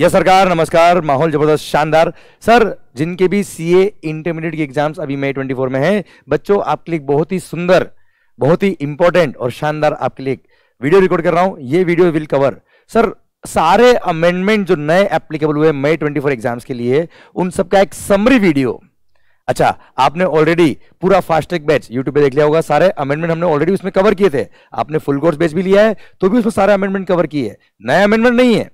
Yes सरकार नमस्कार माहौल जबरदस्त शानदार सर जिनके भी सीए इंटरमीडिएट के एग्जाम्स अभी मई 24 में है बच्चों आपके लिए बहुत ही सुंदर बहुत ही इंपॉर्टेंट और शानदार आपके लिए वीडियो रिकॉर्ड कर रहा हूं ये वीडियो विल कवर सर सारे अमेंडमेंट जो नए एप्लीकेबल हुए मई ट्वेंटी फोर एग्जाम्स के लिए उन सबका एक समरी वीडियो अच्छा आपने ऑलरेडी पूरा फास्ट बैच यूट्यूब पे देख लिया होगा सारे अमेंडमेंट हमने ऑलरेडी उसमें कवर किए थे आपने फुल कोर्स बैच भी लिया है तो भी उसमें सारे अमेंडमेंट कवर किए नया अमेंडमेंट नहीं है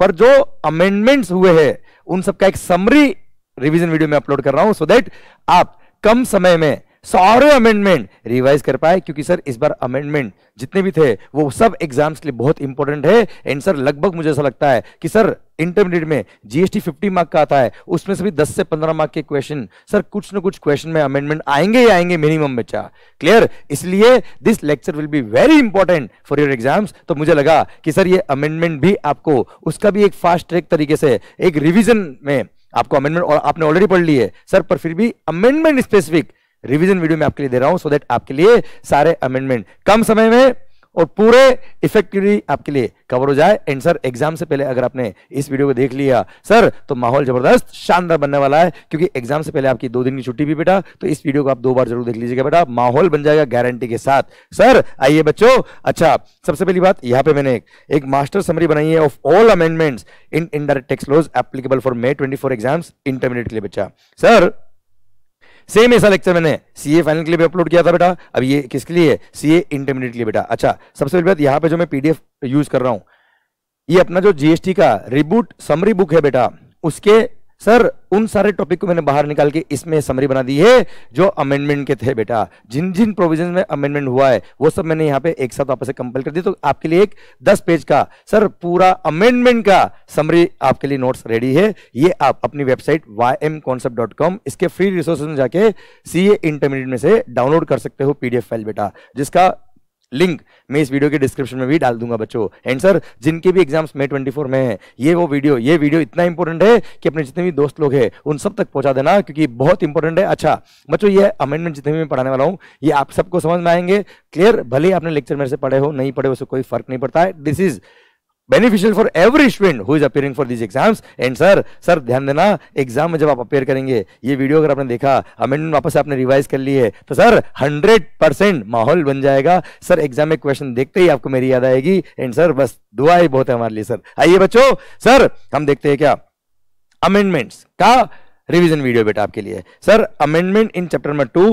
पर जो अमेंडमेंट्स हुए हैं उन सबका एक समरी रिवीजन वीडियो में अपलोड कर रहा हूं सो so दैट आप कम समय में सारे अमेंडमेंट रिवाइज कर पाए क्योंकि सर इस बार अमेंडमेंट जितने भी थे वो सब एग्जाम्स के लिए बहुत इंपॉर्टेंट है एंड सर लगभग मुझे ऐसा लगता है कि सर इंटरमीडिएट में जीएसटी 50 मार्क का आता है उसमें से भी 10 से 15 मार्क के क्वेश्चन सर कुछ ना कुछ क्वेश्चन में अमेंडमेंट आएंगे ही आएंगे मिनिमम बच्चा क्लियर इसलिए this lecture will be very important for your exams तो मुझे लगा कि सर ये अमेंडमेंट भी आपको उसका भी एक फास्ट ट्रैक तरीके से एक रिविजन में आपको अमेंडमेंट और आपने ऑलरेडी पढ़ ली है सर पर फिर भी अमेंडमेंट स्पेसिफिक रिवीजन वीडियो में आपके लिए दे रहा हूं सो so देट आपके लिए सारे अमेंडमेंट कम समय में और पूरे इफेक्टिवली आपके लिए कवर हो जाए एंड सर एग्जाम से पहले अगर आपने इस वीडियो को देख लिया सर तो माहौल जबरदस्त शानदार बनने वाला है क्योंकि एग्जाम से पहले आपकी दो दिन की छुट्टी भी बेटा तो इस वीडियो को आप दो बार जरूर देख लीजिएगा बेटा माहौल बन जाएगा गारंटी के साथ सर आइए बच्चों अच्छा सबसे पहली बात यहाँ पे मैंने एक मास्टर समरी बनाई है of all amendment in indirect tax laws applicable for May twenty four exam intermediate के लिए बच्चा सर सेम ऐसा लेक्चर मैंने सीए फाइनल के लिए भी अपलोड किया था बेटा अब ये किसके लिए सीए इंटरमीडिएट के लिए बेटा अच्छा सबसे पहले बात यहाँ पे जो मैं पीडीएफ यूज कर रहा हूँ ये अपना जो जीएसटी का रिबूट समरी बुक है बेटा उसके सर उन सारे टॉपिक को मैंने बाहर निकाल के इसमें समरी बना दी है जो अमेंडमेंट के थे बेटा जिन जिन प्रोविजन में अमेंडमेंट हुआ है वो सब मैंने यहाँ पे एक साथ आपसे से कर दिया तो आपके लिए एक दस पेज का सर पूरा अमेंडमेंट का समरी आपके लिए नोट्स रेडी है ये आप अपनी वेबसाइट वाई इसके फ्री रिसोर्सेज में जाके सी इंटरमीडिएट में से डाउनलोड कर सकते हो पीडीएफ फाइल बेटा जिसका लिंक मैं इस वीडियो के डिस्क्रिप्शन में भी डाल दूंगा बच्चों एंड सर जिनके भी एग्जाम्स मे 24 में है ये वो वीडियो ये वीडियो इतना इंपॉर्टेंट है कि अपने जितने भी दोस्त लोग हैं उन सब तक पहुंचा देना क्योंकि बहुत इंपॉर्टेंट है अच्छा बच्चों ये अमेंडमेंट जितने भी मैं पढ़ाने वाला हूँ ये आप सबको समझ में आएंगे क्लियर भले आपने लेक्चर मेरे से पढ़े हो नहीं पढ़े उससे कोई फर्क नहीं पड़ता है this is beneficial for every student who is appearing for this exams and sir sir ध्यान देना एग्जाम में जब आप अपेयर करेंगे ये वीडियो अगर आपने देखा अमेंडमेंट वापस आपने रिवाइज कर ली है तो सर हंड्रेड परसेंट माहौल बन जाएगा सर एग्जाम में क्वेश्चन देखते ही आपको मेरी याद आएगी एंड सर बस दुआ ही बहुत है हमारे लिए सर आइए बच्चों सर हम देखते हैं क्या अमेंडमेंट्स का रिविजन वीडियो बेटा आपके लिए sir amendment in chapter number two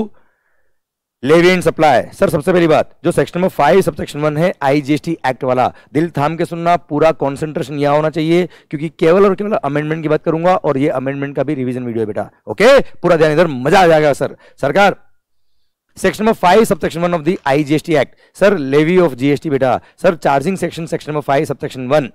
levy and supply sir सबसे पहली बात जो section number five sub section one है आईजीएसटी एक्ट वाला दिल थाम के सुनना पूरा कॉन्सेंट्रेशन यहाँ होना चाहिए क्योंकि केवल और केवल अमेंडमेंट की बात करूंगा और ये अमेंडमेंट का भी रिवीजन वीडियो है बेटा ओके पूरा ध्यान इधर मजा आ जाएगा सर सरकार section number five sub section one of the IGST act sir levy of GST बेटा sir charging section section number five sub section one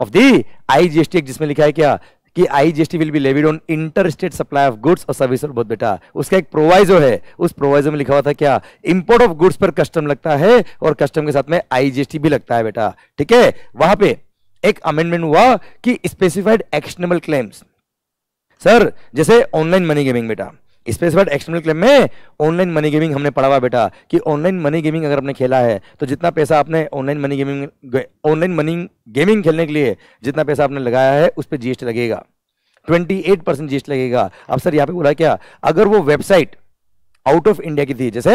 of the IGST act जिसमें लिखा है क्या कि I will be levied on inter state supply of goods और service बहुत बेटा उसका एक प्रोवाइजो है उस प्रोवाइजो में लिखा हुआ था क्या इंपोर्ट ऑफ गुड्स पर कस्टम लगता है और कस्टम के साथ में आई भी लगता है बेटा ठीक है वहां पे एक अमेंडमेंट हुआ कि स्पेसिफाइड एक्शनेबल क्लेम्स सर जैसे ऑनलाइन मनी गेमिंग बेटा स्पेस वर्ड एक्सटर्नल क्लेम में ऑनलाइन मनी गेमिंग हमने पढ़ा हुआ बेटा कि ऑनलाइन मनी गेमिंग अगर आपने खेला है तो जितना पैसा आपने online money gaming online money gaming खेलने के लिए जितना पैसा आपने लगाया है उस पर जीएसटी लगेगा ट्वेंटी एट परसेंट जीएसटी लगेगा अब सर यहाँ पे बोला क्या अगर वो वेबसाइट आउट ऑफ इंडिया की थी जैसे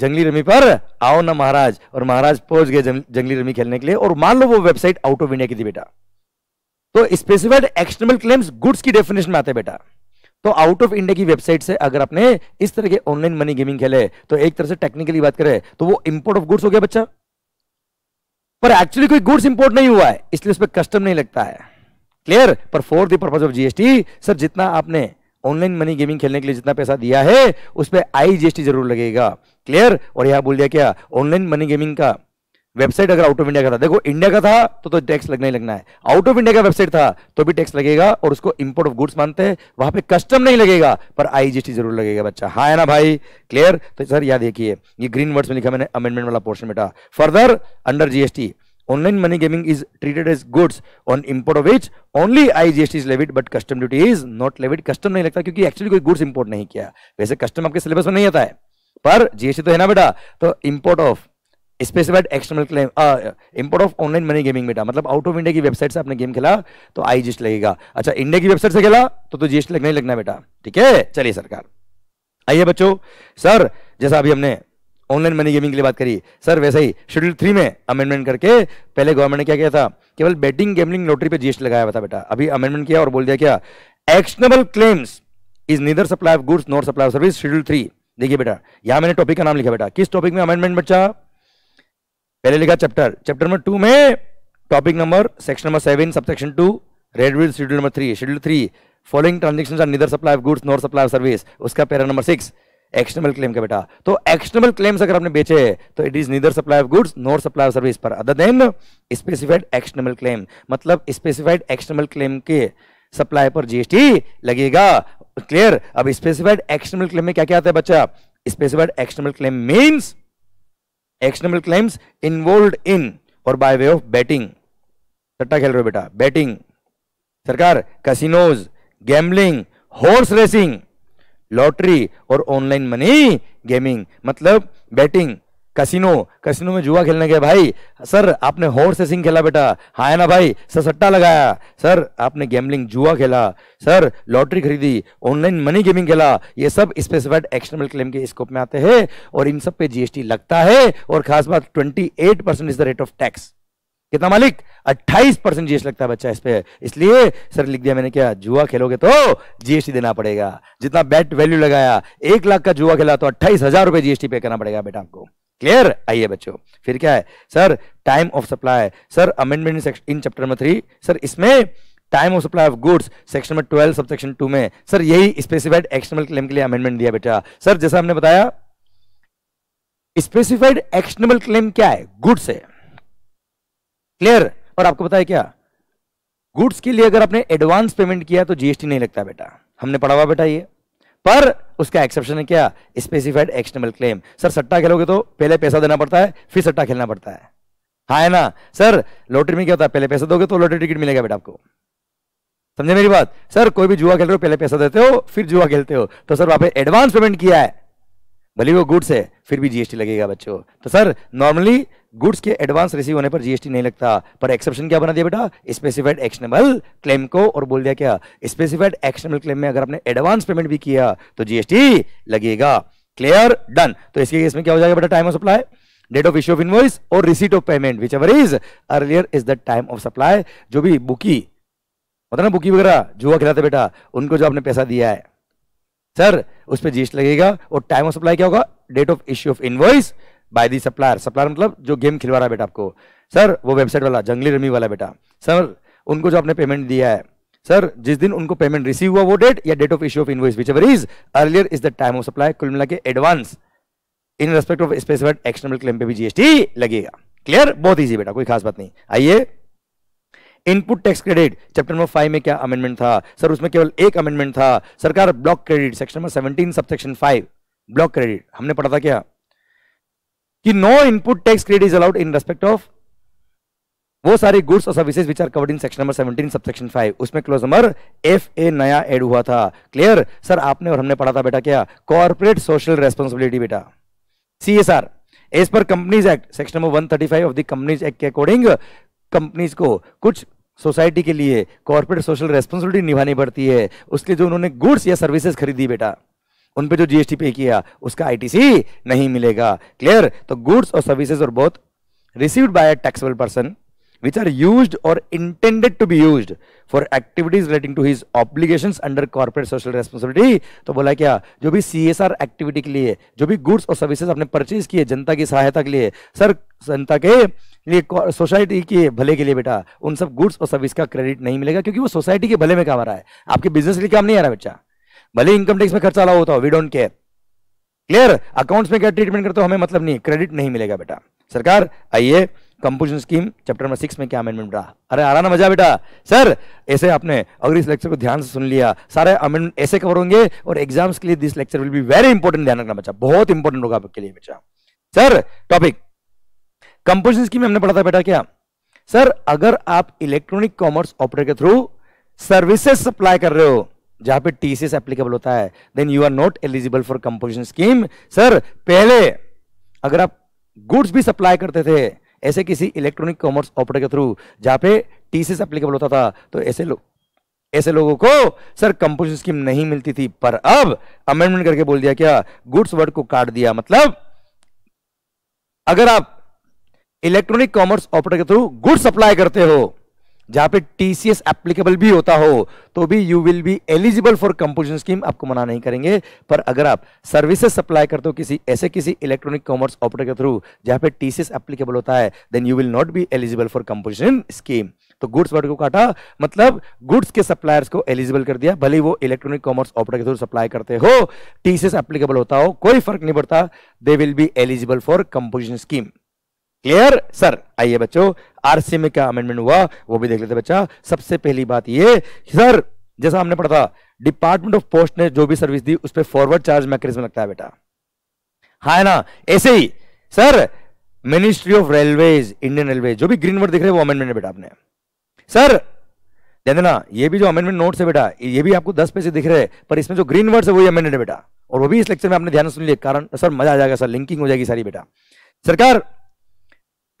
जंगली रमी पर आओ ना महाराज और महाराज पहुंच गए जंगली रमी खेलने के लिए और मान लो वो वेबसाइट आउट ऑफ इंडिया की थी बेटा तो स्पेसिफाइड एक्सटर्नल क्लेम्स गुड्स की डेफिनेशन में आते बेटा तो आउट ऑफ इंडिया की वेबसाइट से अगर आपने इस तरह के ऑनलाइन मनी गेमिंग खेले तो एक तरह से टेक्निकली बात करें तो वो इंपोर्ट ऑफ गुड्स हो गया बच्चा पर एक्चुअली कोई गुड्स इंपोर्ट नहीं हुआ है इसलिए उस पर कस्टम नहीं लगता है क्लियर पर for the purpose of GST sir जितना आपने ऑनलाइन मनी गेमिंग खेलने के लिए जितना पैसा दिया है उस पर आई जीएसटी जरूर लगेगा क्लियर और यह बोल दिया क्या ऑनलाइन मनी गेमिंग का वेबसाइट अगर आउट ऑफ इंडिया का था देखो इंडिया का था तो तो टैक्स लगना ही लगना है आउट ऑफ इंडिया का वेबसाइट था तो भी टैक्स लगेगा और उसको इंपोर्ट ऑफ गुड्स मानते हैं वहां पे कस्टम नहीं लगेगा पर आईजीएसटी जरूर लगेगा बच्चा हाँ है ना भाई क्लियर तो सर याद देखिए ये ग्रीन वर्ड्स में लिखा मैंने अमेंडमेंट वाला पोर्शन बेटा further under GST online money gaming is treated as goods on import of which only IGST is levied but custom duty is not levied custom नहीं लगता क्योंकि एक्चुअली कोई गुड्स इंपोर्ट नहीं किया वैसे कस्टम आपके सिलेबस में नहीं आता है पर जीएसटी तो है ना बेटा तो import of specified external claim import of online money gaming बेटा मतलब आउट ऑफ इंडिया की वेबसाइट से आपने गेम खेला तो आई जीएसटी लगेगा अच्छा इंडिया की वेबसाइट से खेला तो तो जीएसटी लगना ही लगना बेटा ठीक है चलिए सरकार आइए बच्चों सर जैसा अभी हमने ऑनलाइन मनी गेमिंग के लिए बात करी सर वैसे ही शेड्यूल थ्री में अमेंडमेंट करके पहले गवर्नमेंट ने क्या किया था केवल बेटिंग गेमलिंग लॉटरी पे जीएसटी लगाया हुआ था बेटा अभी अमेंडमेंट किया और बोल दिया क्या actionable claims is neither supply of goods not supply of service schedule three देखिए बेटा यहां मैंने टॉपिक का नाम लिखा बेटा किस टॉपिक में अमेंडमेंट बच्चा पहले लिखा चैप्टर चैप्टर नंबर टू में topic number section number seven sub section two read with schedule number three schedule three following transaction are neither supply of goods nor supply of service उसका para number six external claim का बेटा तो external claims अगर आपने बेचे तो it is neither supply of goods nor supply of service पर other than specified external claim मतलब स्पेसिफाइड एक्सटर्नल क्लेम के सप्लाई पर जीएसटी लगेगा क्लियर अब स्पेसिफाइड एक्सटर्नल क्लेम में क्या क्या आता है बच्चा specified external claim means actionable claims involve in or by way of batting सट्टा खेल रहे हो बेटा बैटिंग सरकार casinos gambling horse racing lottery और ऑनलाइन मनी गेमिंग मतलब बैटिंग कसिनो कसिनो में जुआ खेलने गए भाई सर आपने हॉर्स रेसिंग खेला बेटा हाँ ना भाई सर सट्टा लगाया सर आपने गेमलिंग जुआ खेला सर लॉटरी खरीदी ऑनलाइन मनी गेमिंग खेला ये सब स्पेसिफाइड एक्सटर्नल क्लेम के स्कोप में आते हैं और इन सब पे जीएसटी लगता है और खास बात twenty eight percent is the rate of tax कितना मालिक 28 परसेंट जीएसटी लगता है बच्चा इस पे इसलिए सर लिख दिया मैंने क्या जुआ खेलोगे तो जीएसटी देना पड़ेगा जितना बैट वैल्यू लगाया एक लाख का जुआ खेला तो अट्ठाईस हजार रुपए जीएसटी पे करना पड़ेगा बेटा आपको क्लियर आइए बच्चों फिर क्या है sir time of supply sir amendment in chapter number three sir इसमें time of supply of goods section number twelve सब सेक्शन टू में सर यही स्पेसिफाइड एक्सटर्नल क्लेम के लिए अमेंडमेंट दिया बेटा सर जैसा हमने बताया स्पेसिफाइड एक्सटर्नल क्लेम क्या है गुड्स है क्लियर और आपको बताया क्या गुड्स के लिए अगर आपने एडवांस पेमेंट किया तो जीएसटी नहीं लगता बेटा हमने पढ़ा हुआ बेटा ये पर उसका एक्सेप्शन है क्या स्पेसिफाइड एक्शनेबल क्लेम सर सट्टा खेलोगे तो पहले पैसा देना पड़ता है फिर सट्टा खेलना पड़ता है हाँ है ना सर लॉटरी में क्या होता है पहले पैसा दोगे तो लॉटरी टिकट मिलेगा बेटा आपको समझे मेरी बात सर कोई भी जुआ खेल रहे हो पहले पैसा देते हो फिर जुआ खेलते हो तो सर आपने एडवांस पेमेंट किया है भले वो गुड्स है फिर भी जीएसटी लगेगा बच्चों तो सर नॉर्मली गुड्स के एडवांस रिसीव होने पर जीएसटी नहीं लगता पर एक्सेप्शन क्या बना दिया बेटा स्पेसिफाइड एक्शनेबल क्लेम को और बोल दिया क्या स्पेसिफाइड एक्शनेबल क्लेम में अगर आपने एडवांस पेमेंट भी किया तो जीएसटी लगेगा क्लियर डन तो इसके केस में क्या हो जाएगा बेटा time of supply date of issue of invoice और receipt of payment whichever is earlier is the time of supply जो भी बुकी होता ना बुकी वगैरह जुआ खिलाते बेटा उनको जो आपने पैसा दिया है सर उस पर जीएसटी लगेगा और टाइम ऑफ सप्लाई क्या होगा date of issue of invoice by the supplier supplier मतलब जो गेम खिलवा रहा है बेटा आपको सर वो वेबसाइट वाला जंगली रमी वाला बेटा सर उनको जो आपने पेमेंट दिया है सर जिस दिन उनको पेमेंट रिसीव हुआ वो डेट या date of issue of invoice whichever is earlier is the time of supply कुल मिला के advance in respect of specified external claim पे भी जीएसटी लगेगा क्लियर बहुत इजी बेटा कोई खास बात नहीं आइए input tax credit chapter number five में क्या अमेंडमेंट था सर उसमें केवल एक अमेंडमेंट था सरकार block credit section number seventeen subsection five block credit हमने पढ़ा था क्या कि no input tax credit is allowed in respect of वो सारे गुड्स और services which are covered in section number 17 sub section 5 उसमें क्लोज नंबर एफ ए नया एड हुआ था क्लियर सर आपने और हमने पढ़ा था बेटा क्या कॉर्पोरेट सोशल रेस्पॉन्सिबिलिटी बेटा C S R as per companies act section number 135 of the companies act के अकॉर्डिंग कंपनीज को कुछ सोसाइटी के लिए कॉर्पोरेट सोशल रेस्पॉन्सिबिलिटी निभानी पड़ती है उसके जो उन्होंने गुड्स या सर्विसेज खरीदी बेटा उन पे जो जीएसटी पे किया उसका आईटीसी नहीं मिलेगा क्लियर तो गुड्स और सर्विसेज और both received by a taxable person which are used और intended to be used for activities relating to his obligations under corporate social responsibility तो बोला क्या जो भी सी एक्टिविटी के लिए जो भी गुड्स और सर्विसेज आपने परचेज किए जनता की सहायता के लिए सर जनता के लिए सोसाइटी के भले के लिए बेटा उन सब गुड्स और सर्विस का क्रेडिट नहीं मिलेगा क्योंकि वो सोसाइटी के भले में काम आ रहा है आपके बिजनेस के लिए काम नहीं आ रहा बच्चा भले इनकम टैक्स में खर्चा अलाउ होता हो we don't care clear accounts में क्या ट्रीटमेंट करते हो हमें मतलब नहीं क्रेडिट नहीं मिलेगा बेटा सरकार आइए composition scheme chapter number six में क्या अमेंडमेंट रहा अरे आ रहा ना मजा बेटा सर ऐसे आपने अगर इस लेक्चर को ध्यान से सुन लिया सारे अमेंडमेंट ऐसे कवर होंगे और एग्जाम्स के लिए this lecture will be very important ध्यान रखना बच्चा बहुत इंपॉर्टेंट होगा आपके लिए बच्चा सर टॉपिक कंपोजिशन स्कीम हमने पढ़ा था बेटा क्या सर अगर आप इलेक्ट्रॉनिक कॉमर्स ऑपरेटर के थ्रू सर्विसेस सप्लाई कर रहे हो जहां पे टीसीएस एप्लीकेबल होता है then you are not eligible for composition scheme sir पहले अगर आप गुड्स भी सप्लाई करते थे ऐसे किसी इलेक्ट्रॉनिक कॉमर्स ऑपरेटर के थ्रू जहां पे टीसीएस एप्लीकेबल होता था तो ऐसे लोग ऐसे लोगों को सर कंपोजिशन स्कीम नहीं मिलती थी पर अब अमेंडमेंट करके बोल दिया क्या गुड्स वर्ड को काट दिया मतलब अगर आप इलेक्ट्रॉनिक कॉमर्स ऑपरेटर के थ्रू गुड्स सप्लाई करते हो जहां पे टीसीएस एप्लीकेबल भी होता हो तो भी you will be eligible for composition scheme आपको मना नहीं करेंगे पर अगर आप सर्विसेज सप्लाई करते हो किसी ऐसे किसी इलेक्ट्रॉनिक कॉमर्स ऑपरेटर के थ्रू जहां पे टीसीएस एप्लीकेबल होता है then you will not be eligible for composition scheme तो गुड्स वर्ड को काटा मतलब गुड्स के सप्लायर्स को एलिजिबल कर दिया भले वो इलेक्ट्रॉनिक कॉमर्स ऑपरेटर के थ्रू सप्लाई करते हो टीसीएस एप्लीकेबल होता हो कोई फर्क नहीं पड़ता they will be eligible for composition scheme clear sir आइए बच्चों आरसी में क्या अमेंडमेंट हुआ वो भी देख लेते बच्चा सबसे पहली बात ये सर जैसा हमने पढ़ा था डिपार्टमेंट ऑफ पोस्ट ने जो भी सर्विस दी उस पर फॉरवर्ड चार्ज मैकेनिज्म लगता है बेटा हाँ ना ऐसे ही sir ministry of railway Indian railway जो भी ग्रीन वर्ड दिख रहे वो अमेंडमेंट है बेटा आपने सर ध्यान देना ये भी जो अमेंडमेंट नोट्स है बेटा ये भी आपको दस पैसे दिख रहे हैं पर इसमें जो ग्रीन वर्ड्स है वही अमेंडमेंट है बेटा और वो भी इस लेक्चर में आपने ध्यान सुन लिया कारण सर मजा आ जाएगा सर लिंकिंग हो जाएगी सारी बेटा सरकार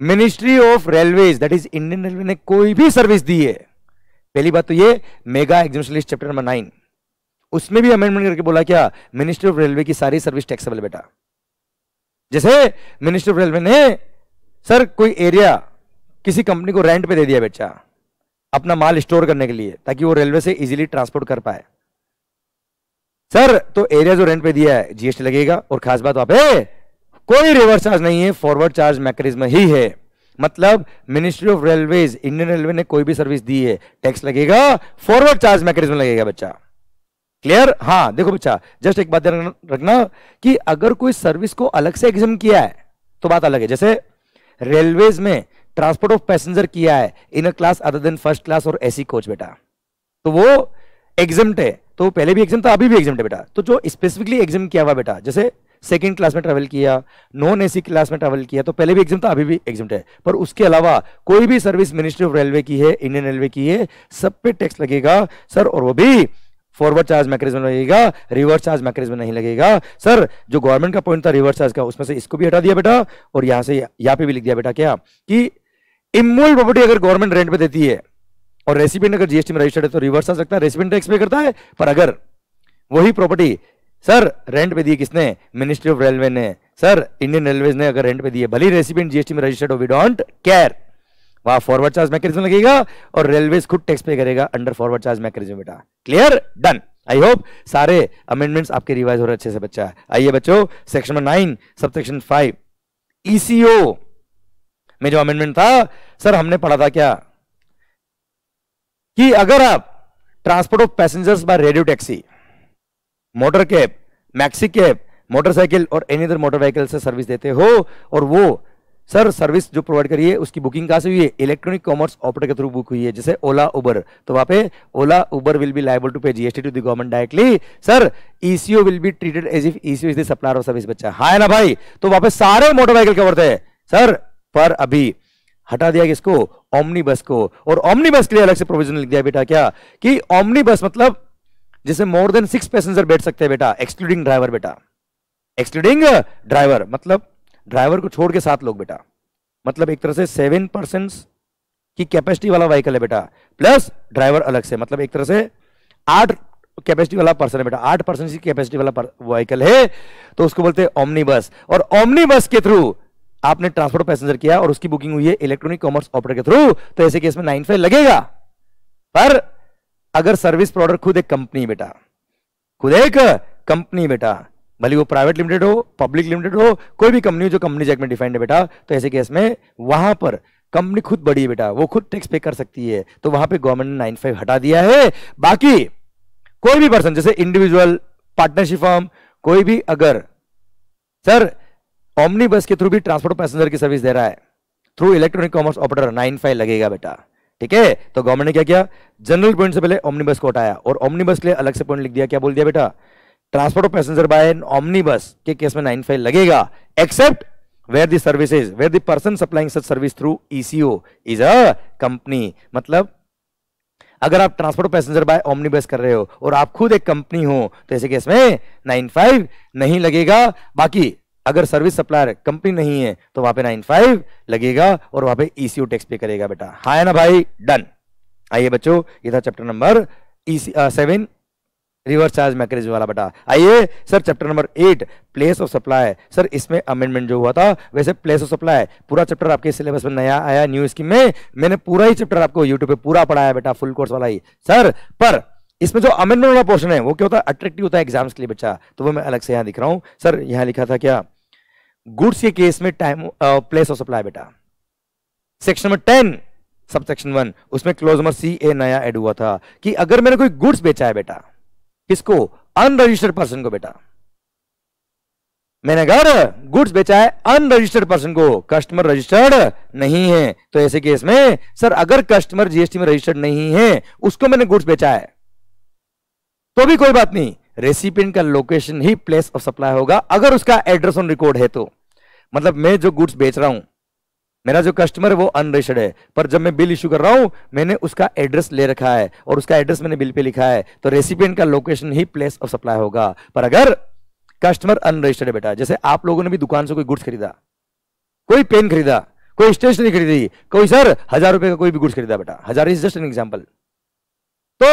ministry of railways that is Indian railway ने कोई भी सर्विस दी है पहली बात तो ये mega examination list chapter number nine उसमें भी अमेंडमेंट करके बोला क्या मिनिस्ट्री ऑफ रेलवे की सारी सर्विस टैक्सेबल बेटा जैसे मिनिस्ट्री ऑफ रेलवे ने सर कोई एरिया किसी कंपनी को रेंट पे दे दिया बेटा अपना माल स्टोर करने के लिए ताकि वो रेलवे से इजीली ट्रांसपोर्ट कर पाए सर तो एरिया जो रेंट पे दिया है जीएसटी लगेगा और खास बात वहां पर कोई रिवर्स चार्ज नहीं है फॉरवर्ड चार्ज मैकेनिज्म ही है मतलब ministry of railways Indian railway ने कोई भी सर्विस दी है टैक्स लगेगा फॉरवर्ड चार्ज मैकेनिज्म लगेगा बच्चा क्लियर हाँ देखो बच्चा जस्ट एक बात रखना कि अगर कोई सर्विस को अलग से एग्जाम किया है तो बात अलग है जैसे रेलवेज में ट्रांसपोर्ट ऑफ पैसेंजर किया है in class other than first class और एसी कोच बेटा तो वो एग्जाम है तो पहले भी एग्जाम था अभी भी एग्जाम है बेटा तो जो स्पेसिफिकली एग्जाम किया हुआ बेटा जैसे सेकेंड क्लास में ट्रेवल किया नॉन एसी क्लास में ट्रेवल किया तो पहले भी एग्जाम था अभी भी एग्जाम है पर उसके अलावा कोई भी सर्विस मिनिस्ट्री ऑफ रेलवे की है इंडियन रेलवे की है सब पे टैक्स लगेगा सर और वो भी फॉरवर्ड चार्ज मैकेजम लगेगा रिवर्स चार्ज मैकेजम नहीं लगेगा सर जो गवर्नमेंट का पॉइंट था रिवर्स चार्ज का उसमें से इसको भी हटा दिया बेटा और यहां से यहाँ पे भी लिख दिया बेटा क्या कि इमोल प्रॉपर्टी अगर गवर्नमेंट रेंट पे देती है और रेसिपेंट अगर जीएसटी में रजिस्टर्ड है तो रिवर्स चार्ज लगता है रेसिपेंट टैक्स पे करता है पर अगर वही प्रॉपर्टी सर रेंट पे दिए किसने मिनिस्ट्री ऑफ रेलवे ने सर इंडियन रेलवे ने अगर रेंट पे दिए भली रेसिपेंट जीएसटी में रजिस्टर्ड हो वी डोंट केयर वहां फॉरवर्ड चार्ज मैकेनिज्म लगेगा और रेलवे खुद टैक्स पे करेगा अंडर फॉरवर्ड चार्ज मैकेनिज्म बेटा क्लियर डन आई होप सारे अमेंडमेंट्स आपके रिवाइज हो रहे अच्छे से बच्चा आइए बच्चों section number nine subsection five ECO में जो अमेंडमेंट था सर हमने पढ़ा था क्या कि अगर आप transport of passengers by radio taxi motor cab maxi cab motorcycle और एनी अदर मोटर व्हीकल से सर्विस देते हो और वो सर सर्विस जो प्रोवाइड करिए उसकी बुकिंग कहाँ से हुई है इलेक्ट्रॉनिक कॉमर्स ऑपरेटर के थ्रू बुक हुई है जैसे ओला उबर तो वहाँ पे Ola Uber will be liable to pay GST to the government directly sir ECO will be treated as if ECO is the supplier of service बच्चा हाँ ना भाई तो वहाँ पे सारे मोटर व्हीकल कवर थे सर पर अभी हटा दिया किसको ओमनी बस को और ओमनी बस के लिए अलग से प्रोविजन लिख दिया बेटा क्या कि ओमनी बस मतलब जिसमें मोर देन सिक्स पैसेंजर बैठ सकते हैं बेटा एक्सक्लूडिंग ड्राइवर बेटा एक्सक्लूडिंग ड्राइवर uh, मतलब ड्राइवर को छोड़ के सात लोग बेटा मतलब एक तरह से सेवन परसेंट की कैपेसिटी वाला व्हीकल है बेटा प्लस ड्राइवर अलग से मतलब एक तरह से आठ कैपेसिटी वाला पर्सन है बेटा आठ परसेंट की कैपेसिटी वाला व्हीकल है तो उसको बोलते हैं ओमनी बस और ओमनी बस के थ्रू आपने ट्रांसपोर्ट पैसेंजर किया और उसकी बुकिंग हुई है इलेक्ट्रॉनिक कॉमर्स ऑपरेटर के थ्रू तो ऐसे केस में नाइन फाइव लगेगा पर अगर सर्विस प्रोडक्ट खुद एक कंपनी बेटा खुद एक कंपनी बेटा भले वो प्राइवेट लिमिटेड हो पब्लिक लिमिटेड हो कोई भी कंपनी जो कंपनी जैक में डिफाइंड है बेटा तो ऐसे केस में वहां पर कंपनी खुद बड़ी है बेटा वो खुद टैक्स पे कर सकती है तो वहां पे गवर्नमेंट ने नाइन फाइव हटा दिया है बाकी कोई भी पर्सन जैसे इंडिविजुअल पार्टनरशिप फॉर्म कोई भी अगर सर ओमनी बस के थ्रू भी ट्रांसपोर्ट पैसेंजर की सर्विस दे रहा है through electronic commerce operator nine five लगेगा बेटा ठीक है तो गवर्नमेंट ने क्या किया जनरल पॉइंट से पहले ओमनीबस को हटाया और ओमनीबस के लिए अलग से पॉइंट लिख दिया क्या बोल दिया बेटा transport of passenger by an omnibus के केस में नाइन फाइव लगेगा except where the services where the person supplying such service through ECO is a company मतलब अगर आप ट्रांसपोर्ट पैसेंजर बाय ओमनीबस कर रहे हो और आप खुद एक कंपनी हो तो ऐसे केस में नाइन फाइव नहीं लगेगा बाकी अगर सर्विस सप्लायर कंपनी नहीं है तो वहां पे नाइन फाइव लगेगा और वहां पे ईसीयू टैक्स पे करेगा बेटा हाँ है ना भाई डन आइए बच्चों ये था chapter number seven reverse charge मैकेज वाला बेटा आइए sir chapter number eight place of supply sir इसमें अमेंडमेंट जो हुआ था वैसे प्लेस ऑफ सप्लाई पूरा चैप्टर आपके सिलेबस में नया आया न्यू स्कीम में मैंने पूरा ही चैप्टर आपको यूट्यूब पे पूरा पढ़ाया बेटा फुल कोर्स वाला ही सर पर इसमें जो अमेंडमेंट वाला पोर्शन है वो क्या होता है अट्रेक्टिव होता है एग्जाम्स के लिए बच्चा तो वो मैं अलग से यहाँ दिख रहा हूँ सर यहाँ लिखा था क्या गुड्स के केस में टाइम प्लेस ऑफ सप्लाई बेटा section number ten sub section one उसमें क्लोज नंबर सी ए नया एड हुआ था कि अगर मैंने कोई गुड्स बेचा है बेटा किसको अनरजिस्टर्ड पर्सन को बेटा मैंने अगर गुड्स बेचा है अनरजिस्टर्ड पर्सन को कस्टमर रजिस्टर्ड नहीं है तो ऐसे केस में सर अगर कस्टमर जीएसटी में रजिस्टर्ड नहीं है उसको मैंने गुड्स बेचा है तो भी कोई बात नहीं रेसिपिएंट का लोकेशन ही प्लेस ऑफ सप्लाई होगा अगर उसका एड्रेस ऑन रिकॉर्ड है तो मतलब मैं जो गुड्स बेच रहा हूं मेरा जो कस्टमर है वो अनरजिस्टर्ड है पर जब मैं बिल इशू कर रहा हूं मैंने उसका एड्रेस ले रखा है और उसका एड्रेस मैंने बिल पे लिखा है तो रेसिपिएंट का लोकेशन ही प्लेस ऑफ सप्लाई होगा पर अगर कस्टमर अनरजिस्टर्ड है बेटा जैसे आप लोगों ने भी दुकान से कोई गुड्स खरीदा कोई पेन खरीदा कोई स्टेशनरी खरीदी कोई सर हजार रुपए का कोई भी गुड्स खरीदा बेटा हजार इज जस्ट एन एग्जाम्पल तो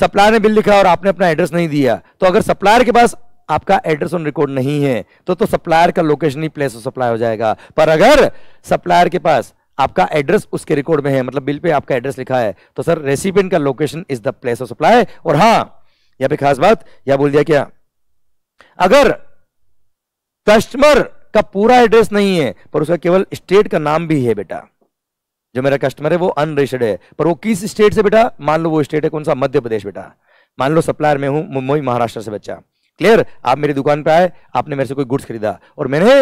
सप्लायर ने बिल लिखा और आपने अपना एड्रेस नहीं दिया तो अगर सप्लायर के पास आपका एड्रेस ऑन रिकॉर्ड नहीं है तो तो सप्लायर का लोकेशन ही प्लेस ऑफ सप्लाई हो जाएगा पर अगर सप्लायर के पास आपका एड्रेस उसके रिकॉर्ड में है मतलब बिल पे आपका एड्रेस लिखा है तो सर रेसिपेंट का location is the place of supply और हां यहां पे खास बात यह बोल दिया क्या अगर कस्टमर का पूरा एड्रेस नहीं है पर उसका केवल स्टेट का नाम भी है बेटा जो मेरा कस्टमर है वो अनरजिस्टर्ड है पर वो किस स्टेट से बेटा मान लो वो स्टेट है कौन सा मध्य प्रदेश बेटा मान लो सप्लायर में हूं मुंबई महाराष्ट्र से बच्चा क्लियर आप मेरी दुकान पर आए आपने मेरे से कोई गुड्स खरीदा और मैंने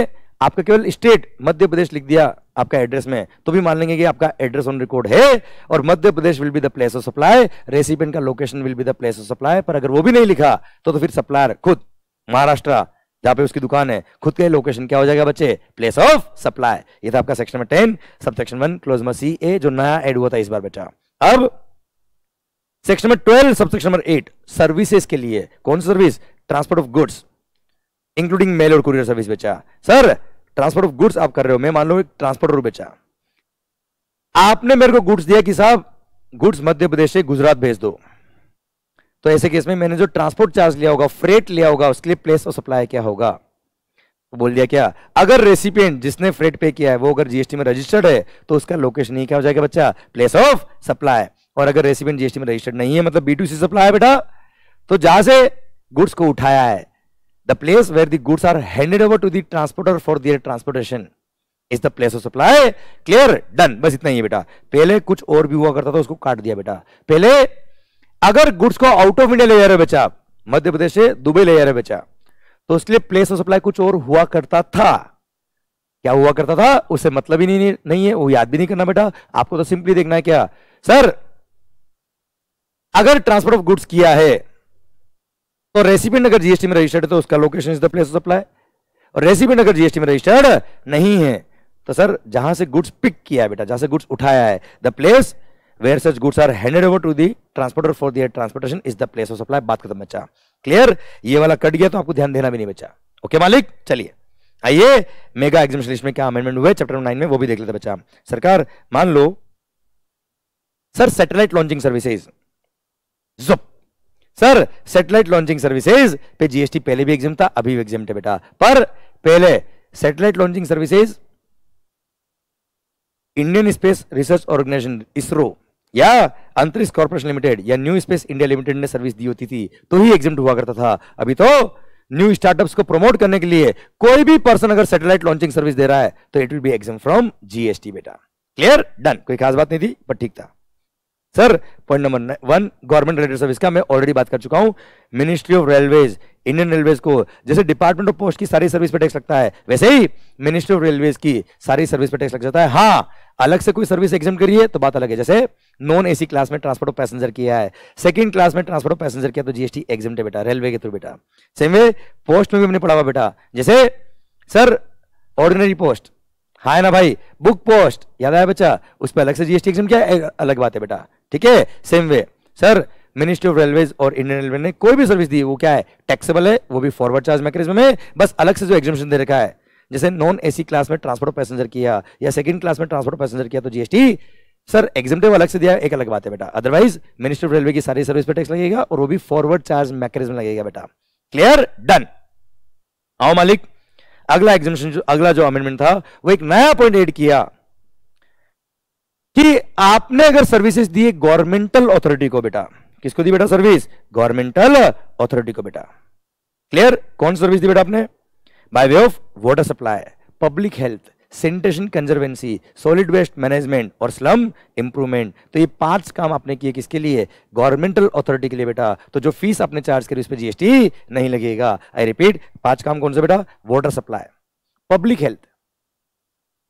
आपका केवल स्टेट मध्य प्रदेश लिख दिया आपका एड्रेस में तो भी मान लेंगे कि आपका एड्रेस ऑन रिकॉर्ड है और Madhya Pradesh will be the place of supply recipient का location will be the place of supply पर अगर वो भी नहीं लिखा तो तो फिर सप्लायर खुद महाराष्ट्र जहां पे उसकी दुकान है खुद का लोकेशन क्या हो जाएगा बच्चे प्लेस ऑफ सप्लाई ये था आपका section number ten sub section one clause number C A जो नया एड हुआ था इस बार बेटा अब सेक्शन नंबर ट्वेल्व सब सेक्शन नंबर एट सर्विसेज के लिए कौन सी service transport of goods including mail और कुरियर सर्विस बेचा सर ट्रांसपोर्ट ऑफ गुड्स आप कर रहे हो मैं मान लो ट्रांसपोर्टर बेचा आपने मेरे को गुड्स दिया कि साहब गुड्स मध्य प्रदेश से गुजरात भेज दो तो ऐसे केस में मैंने जो ट्रांसपोर्ट चार्ज लिया होगा फ्रेट लिया होगा उसके लिए प्लेस और सप्लाई क्या होगा तो बोल दिया क्या अगर रेसिपियंट जिसने फ्रेट पे किया है वो अगर जीएसटी में रजिस्टर्ड है तो उसका लोकेशन ही क्या हो जाएगा बच्चा प्लेस ऑफ सप्लाई और अगर रेसिपियंट जीएसटी में रजिस्टर्ड नहीं है मतलब बी सी सप्लाई है बेटा तो जहां से गुड्स को उठाया है the place where the goods are handed over to the transporter for their transportation is the place of supply clear done बस इतना ही है बेटा पहले कुछ और भी हुआ करता था उसको काट दिया बेटा पहले अगर गुड्स को आउट ऑफ इंडिया ले जा रहे बेचा मध्य प्रदेश से दुबई ले जा रहे बेचा तो इसलिए प्लेस ऑफ सप्लाई कुछ और हुआ करता था क्या हुआ करता था उससे मतलब ही नहीं, नहीं है वो याद भी नहीं करना बेटा आपको तो सिंपली देखना है क्या सर अगर ट्रांसफर ऑफ गुड्स किया है तो रेसिपी नगर जीएसटी में रजिस्टर्ड है तो उसका location is the place of supply और रेसिपी नगर जीएसटी में रजिस्टर्ड नहीं है तो सर जहां से गुड्स पिक किया है बेटा जहां से गुड्स उठाया है the place where such goods are handed over to the transporter for their transportation is the place of supply बात खत्म बच्चा क्लियर ये वाला कट गया तो आपको ध्यान देना भी नहीं बच्चा ओके मालिक चलिए आइए मेगा एग्जामिनेशन लिस्ट में क्या अमेंडमेंट हुए चैप्टर नाइन में वो भी देख लेते बच्चा सरकार मान लो सर सैटेलाइट लॉन्चिंग सर्विसेज जुप सर सेटेलाइट लॉन्चिंग सर्विसेज पे जीएसटी पहले भी एग्जाम था अभी भी एग्जाम बेटा पर पहले satellite launching services Indian space research organisation ISRO या अंतरिक्ष कॉर्पोरेशन लिमिटेड या न्यू स्पेस इंडिया लिमिटेड ने सर्विस दी होती थी तो ही एग्जाम हुआ करता था अभी तो न्यू स्टार्टअप्स को प्रमोट करने के लिए कोई भी पर्सन अगर सेटेलाइट लॉन्चिंग सर्विस दे रहा है तो it will be exempt from GST बेटा क्लियर डन कोई खास बात नहीं थी बट ठीक था sir point number one government related service का मैं ऑलरेडी बात कर चुका हूं ministry of railways Indian railways को जैसे डिपार्टमेंट ऑफ पोस्ट की सारी सर्विस पर टैक्स लगता है वैसे ही मिनिस्ट्री ऑफ रेलवेज की सारी सर्विस पर टैक्स लग जाता है हाँ अलग से कोई सर्विस एग्जाम करिए तो बात अलग है जैसे नॉन एसी क्लास में ट्रांसपोर्ट ऑफ पैसेंजर किया है सेकंड क्लास में ट्रांसपोर्ट ऑफ पैसेंजर किया तो जीएसटी एग्जाम बेटा रेलवे के थ्रू बेटा सेम वे पोस्ट में भी हमने पढ़ा हुआ बेटा जैसे सर ऑर्डिनरी पोस्ट हाँ ना भाई बुक पोस्ट याद आया बच्चा उस पर अलग से जीएसटी एग्जाम क्या अलग बात है बेटा ठीक है same way sir ministry of railways और इंडियन रेलवे ने कोई भी सर्विस दी वो क्या है टैक्सेबल है वो भी फॉरवर्ड चार्ज मैकेज में बस अलग से जो एग्जामेशन दे रखा है जैसे नॉन एसी क्लास में ट्रांसपोर्ट ऑफ पैसेंजर किया या सेकंड क्लास में ट्रांसपोर्ट ऑफ पैसेंजर किया तो जीएसटी सर एग्जामेटिव अलग से दिया एक अलग बात है बेटा अदरवाइज मिनिस्ट्री ऑफ रेलवे की सारी सर्विस पे टैक्स लगेगा और वो भी फॉरवर्ड चार्ज मैकेनिज्म लगेगा बेटा क्लियर डन आओ मालिक अगला एग्जामेशन अगला जो अमेंडमेंट था वो एक नया पॉइंट एड किया कि आपने अगर सर्विसेज दी गवर्नमेंटल अथॉरिटी को बेटा किसको दी बेटा सर्विस गवर्नमेंटल अथॉरिटी को बेटा क्लियर कौन सर्विस दी बेटा आपने by way of water supply public health sanitation conservancy solid waste management और स्लम इंप्रूवमेंट तो ये पांच काम आपने किए किसके लिए गवर्नमेंटल अथॉरिटी के लिए बेटा तो जो फीस आपने चार्ज करी उस पर जीएसटी नहीं लगेगा आई रिपीट पांच काम कौन सा बेटा water supply public health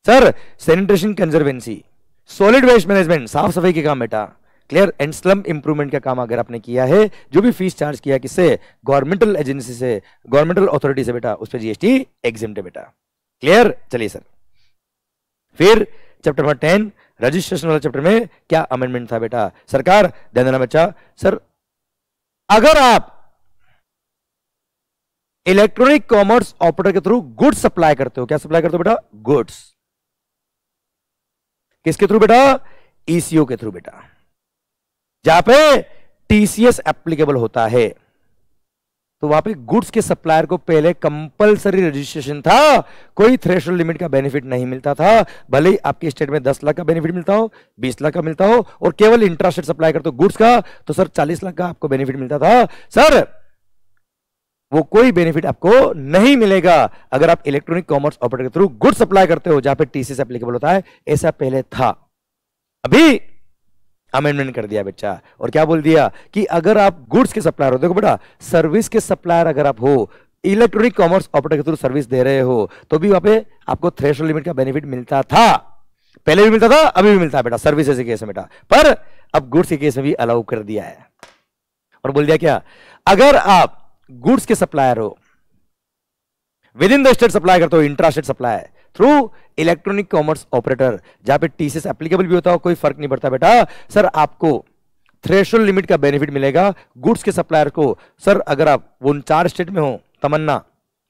sir sanitation conservancy solid waste management साफ सफाई के काम बेटा क्लियर एंड स्लम इंप्रूवमेंट का काम अगर आपने किया है जो भी फीस चार्ज किया किससे गवर्नमेंटल एजेंसी से गवर्नमेंटल अथॉरिटी से बेटा उस पर जीएसटी एग्जाम बेटा क्लियर चलिए सर फिर चैप्टर नंबर टेन रजिस्ट्रेशन वाला चैप्टर में क्या अमेंडमेंट था बेटा सरकार ध्यान देना बच्चा सर अगर आप इलेक्ट्रॉनिक कॉमर्स ऑपरेटर के थ्रू गुड्स सप्लाई करते हो क्या सप्लाई करते हो बेटा गुड्स किसके थ्रू बेटा ईसीओ e के थ्रू बेटा जहां पे टीसीएस एप्लीकेबल होता है तो वहां पे गुड्स के सप्लायर को पहले कंपलसरी रजिस्ट्रेशन था कोई थ्रेश लिमिट का बेनिफिट नहीं मिलता था भले ही आपके स्टेट में 10 लाख का बेनिफिट मिलता हो 20 लाख का मिलता हो और केवल इंटरेस्ट सप्लाई करते हो गुड्स का तो सर 40 लाख का आपको बेनिफिट मिलता था सर वो कोई बेनिफिट आपको नहीं मिलेगा अगर आप इलेक्ट्रॉनिक कॉमर्स ऑपरेटर के थ्रू गुड सप्लाई करते हो जहां पे टीसीएस एप्लीकेबल होता है ऐसा पहले था अभी अमेंडमेंट कर दिया बच्चा और क्या बोल दिया कि अगर आप गुड्स के सप्लायर हो देखो बेटा सर्विस के सप्लायर अगर आप हो इलेक्ट्रॉनिक कॉमर्स ऑपरेटर के थ्रू सर्विस दे रहे हो तो भी वहां पे आपको थ्रेश लिमिट का बेनिफिट मिलता था पहले भी मिलता था अभी भी मिलता है बेटा सर्विस के केस में बेटा पर अब गुड्स के केस में भी अलाउ कर दिया है और बोल दिया क्या अगर आप गुड्स के सप्लायर हो within the state supply करते हो intra state supply through electronic commerce operator जहां पे टीसीएस एप्लीकेबल भी होता हो कोई फर्क नहीं पड़ता बेटा सर आपको थ्रेशोल लिमिट का बेनिफिट मिलेगा गुड्स के सप्लायर को सर अगर आप वो उन चार स्टेट में हो तमन्ना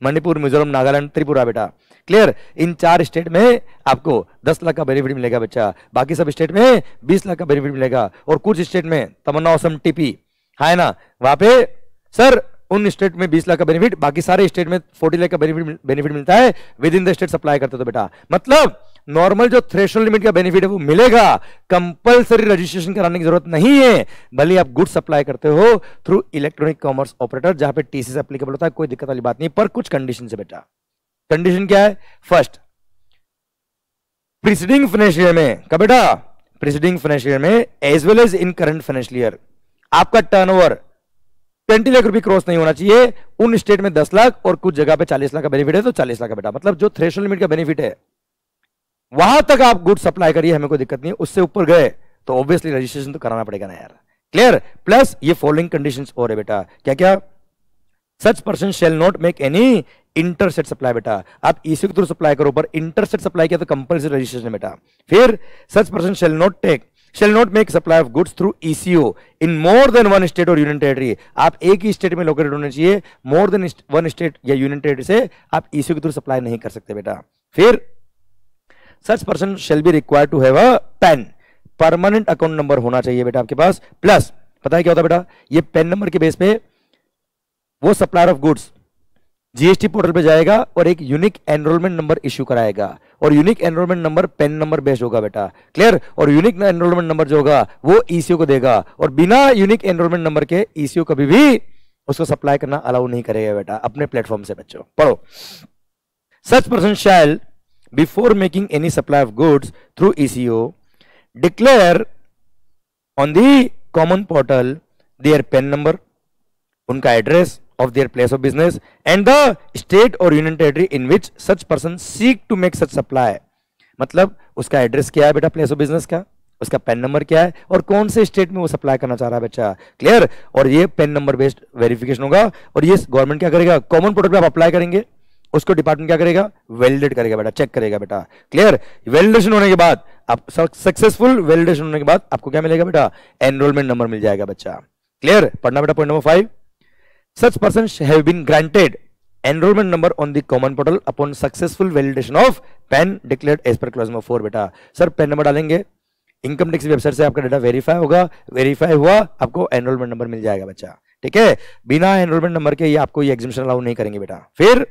मणिपुर मिजोरम नागालैंड त्रिपुरा बेटा क्लियर इन चार स्टेट में आपको 10 लाख का बेनिफिट मिलेगा बच्चा बाकी सब स्टेट में 20 लाख का बेनिफिट मिलेगा और कुछ स्टेट में तमन्ना औसम टीपी है ना वहां पे सर उन स्टेट में 20 लाख का बेनिफिट बाकी सारे स्टेट में 40 लाख का बेनिफिट बेनिफिट मिलता है within the state supply करते तो बेटा मतलब नॉर्मल जो थ्रेशल लिमिट का बेनिफिट है वो मिलेगा कंपलसरी रजिस्ट्रेशन कराने की जरूरत नहीं है भले आप गुड सप्लाई करते हो थ्रू इलेक्ट्रॉनिक कॉमर्स ऑपरेटर जहां पे टीसीस एप्लीकेबल होता है कोई दिक्कत वाली बात नहीं पर कुछ कंडीशन से बेटा कंडीशन क्या है फर्स्ट प्रिसीडिंग फाइनेंशियल में क्या बेटा प्रिसीडिंग फाइनेंशियल में as well as in current financial year आपका टर्नओवर ट्वेंटी लाख रुपए क्रॉस नहीं होना चाहिए उन स्टेट में दस लाख और कुछ जगह पे चालीस लाख का बेनिफिट है तो चालीस लाख का बेटा मतलब जो थ्रेशल लिमिट का बेनिफिट है वहां तक आप गुड सप्लाई करिए हमें कोई दिक्कत नहीं उससे ऊपर गए तो ऑब्वियसली रजिस्ट्रेशन तो कराना पड़ेगा ना यार क्लियर प्लस ये फॉलोइंग कंडीशन और है बेटा क्या क्या such person shall not make any interstate supply बेटा आप इसी के थ्रू सप्लाई करो पर इंटरसेट सप्लाई किया तो कंपल्सरी रजिस्ट्रेशन बेटा फिर such person shall not take shall not make supply of goods through ECO in more than one state or union territory. आप एक ही स्टेट में लोकेटेड होना चाहिए मोर देन वन स्टेट या यूनियन टेरिटरी से आप ECO के थ्रू सप्लाई नहीं कर सकते बेटा फिर such person shall be require to have a PAN permanent account number होना चाहिए बेटा आपके पास प्लस पता है क्या होता है बेटा ये पेन नंबर के बेस पे वो supplier of goods GST portal पे जाएगा और एक यूनिक एनरोलमेंट नंबर इश्यू कराएगा और unique enrolment number PAN number based होगा बेटा क्लियर और यूनिक एनरोलमेंट नंबर जो होगा वो ईसीओ को देगा और बिना यूनिक एनरोलमेंट नंबर के ईसीओ कभी भी उसको सप्लाई करना अलाउ नहीं करेगा बेटा अपने प्लेटफॉर्म से बच्चों पढ़ो such person shall before making any supply of goods through ECO declare on the common portal their PAN number उनका address of their place of business and the state or union territory in which such person seek to make such supply मतलब उसका address क्या है बेटा place of business का उसका PAN number क्या है और कौन से स्टेट में वो सप्लाई करना चाह रहा है बच्चा क्लियर और ये पेन नंबर बेस्ड वेरिफिकेशन होगा और ये गवर्नमेंट क्या करेगा कॉमन पोर्टल पे आप अप्लाई करेंगे उसको डिपार्टमेंट क्या करेगा वैलिडेट करेगा बेटा चेक करेगा बेटा क्लियर वैलिडेशन होने के बाद आप सक्सेसफुल वैलिडेशन होने के बाद आपको क्या मिलेगा बेटा एनरोलमेंट नंबर मिल जाएगा बच्चा क्लियर पढ़ना बेटा point number five Such persons have been granted enrollment number on the common portal upon successful validation of PAN declared as per clause number four बेटा सर पैन नंबर डालेंगे income tax website से आपका data verify होगा verify हुआ आपको enrolment number मिल जाएगा बच्चा ठीक है बिना एनरोलमेंट नंबर के ये आपको ये एग्जिबिशन अलाउ नहीं करेंगे बेटा फिर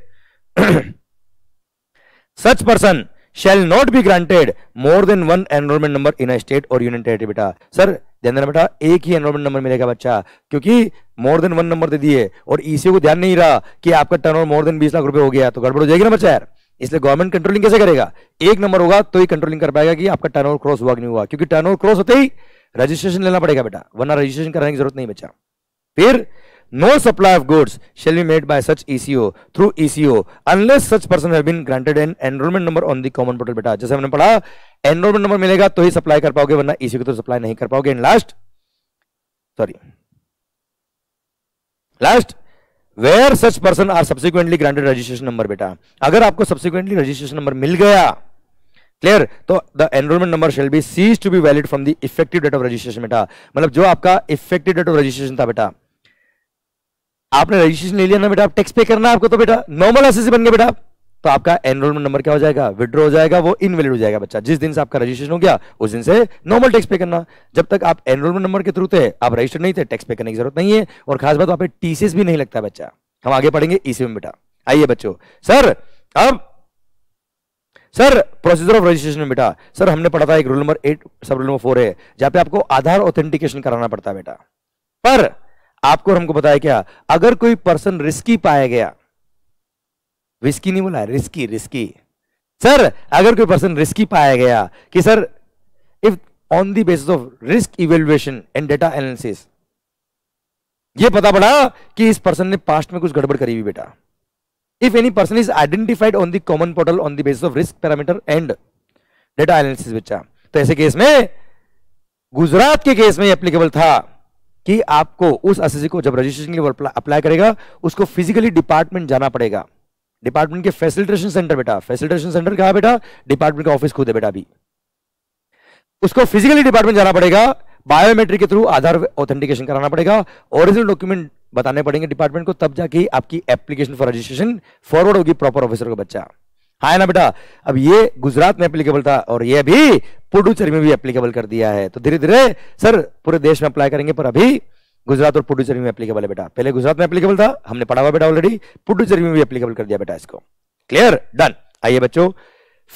such person shall not be granted more than one enrollment number in a state or union territory बेटा सर ध्यान देना बेटा एक ही एनरोलमेंट नंबर मिलेगा बच्चा क्योंकि मोर देन वन नंबर दे दिए और ईसीओ को ध्यान नहीं रहा कि आपका टर्न मोर देन बीस लाख रुपए हो गया तो गड़बड़ हो जाएगी ना बच्चा यार इसलिए गवर्नमेंट कंट्रोलिंग कैसे करेगा एक नंबर होगा तो ही कंट्रोलिंग कर पाएगा कि आपका टर्न क्रॉस हुआ नहीं हुआ क्योंकि टर्न क्रॉस होते ही रजिस्ट्रेशन लेना पड़ेगा बेटा वरना रजिस्ट्रेशन कराने की जरूरत नहीं बच्चा फिर no supply of goods shall be made by such ECO through ECO unless such person have been granted an enrollment number on the common portal बेटा जैसे हमने पढ़ा एनरोलमेंट नंबर मिलेगा तो ही सप्लाई कर पाओगे वरना ईसीओ को तो सप्लाई नहीं कर पाओगे and last sorry last where such person are subsequently granted registration number बेटा अगर आपको सब्सिक्वेंटली रजिस्ट्रेशन नंबर मिल गया क्लियर तो the enrolment number shall be cease to be valid from the effective date of registration बेटा मतलब जो आपका effective date of registration था बेटा आपने रजिस्ट्रेशन ले लिया ना बेटा आप टैक्स पे करना आपको तो बेटा नॉर्मल एस बन गया बेटा तो आपका एनरोलमेंट नंबर क्या हो जाएगा विड्रॉ हो जाएगा वो इनवेलिड हो जाएगा बच्चा जिस दिन से आपका रजिस्ट्रेशन हो गया उस दिन से नॉर्मल टैक्स पे करना जब तक आप एनरोलमेंट नंबर के थ्रू थे आप रजिस्टर नहीं थे टैक्स पे करने की जरूरत नहीं है और खास बात वहां पे टीसीएस भी नहीं लगता बच्चा हम आगे पढ़ेंगे इसी में बेटा आइए बच्चों सर अब सर प्रोसीजर ऑफ रजिस्ट्रेशन में बेटा सर हमने पढ़ा था एक rule number eight sub rule number four है जहां पे आपको आधार ऑथेंटिकेशन कराना पड़ता है बेटा पर आपको और हमको बताया क्या अगर कोई पर्सन रिस्की पाया गया रिस्की नहीं बोला रिस्की रिस्की सर अगर कोई पर्सन रिस्की पाया गया कि sir if on the basis of risk evaluation and data analysis ये पता पड़ा कि इस पर्सन ने पास्ट में कुछ गड़बड़ करी हुई बेटा if any person is identified on the common portal on the basis of risk parameter and data analysis बच्चा तो ऐसे केस में गुजरात के केस में एप्लीकेबल था कि आपको उस एसएससी को जब रजिस्ट्रेशन के लिए अप्लाई करेगा उसको फिजिकली डिपार्टमेंट जाना पड़ेगा डिपार्टमेंट के फैसिलिटेशन सेंटर बेटा फैसिलिटेशन सेंटर कहा बेटा डिपार्टमेंट का ऑफिस खुद है बेटा अभी उसको फिजिकली डिपार्टमेंट जाना पड़ेगा बायोमेट्रिक के थ्रू आधार ऑथेंटिकेशन कराना पड़ेगा ओरिजिनल डॉक्यूमेंट बताने पड़ेंगे डिपार्टमेंट को तब जाके आपकी एप्लीकेशन फॉर रजिस्ट्रेशन फॉरवर्ड होगी प्रॉपर ऑफिसर का बच्चा है हाँ ना बेटा अब ये गुजरात में एप्लीकेबल था और ये भी पुडुचेरी में भी एप्लीकेबल कर दिया है तो धीरे धीरे सर पूरे देश में अप्लाई करेंगे पर अभी गुजरात और पुडुचेरी में एप्लीकेबल है बेटा पहले गुजरात में एप्लीकेबल था हमने पढ़ा हुआ बेटा ऑलरेडी पुडुचेरी में भी एप्लीकेबल कर दिया बेटा इसको क्लियर डन आइए बच्चों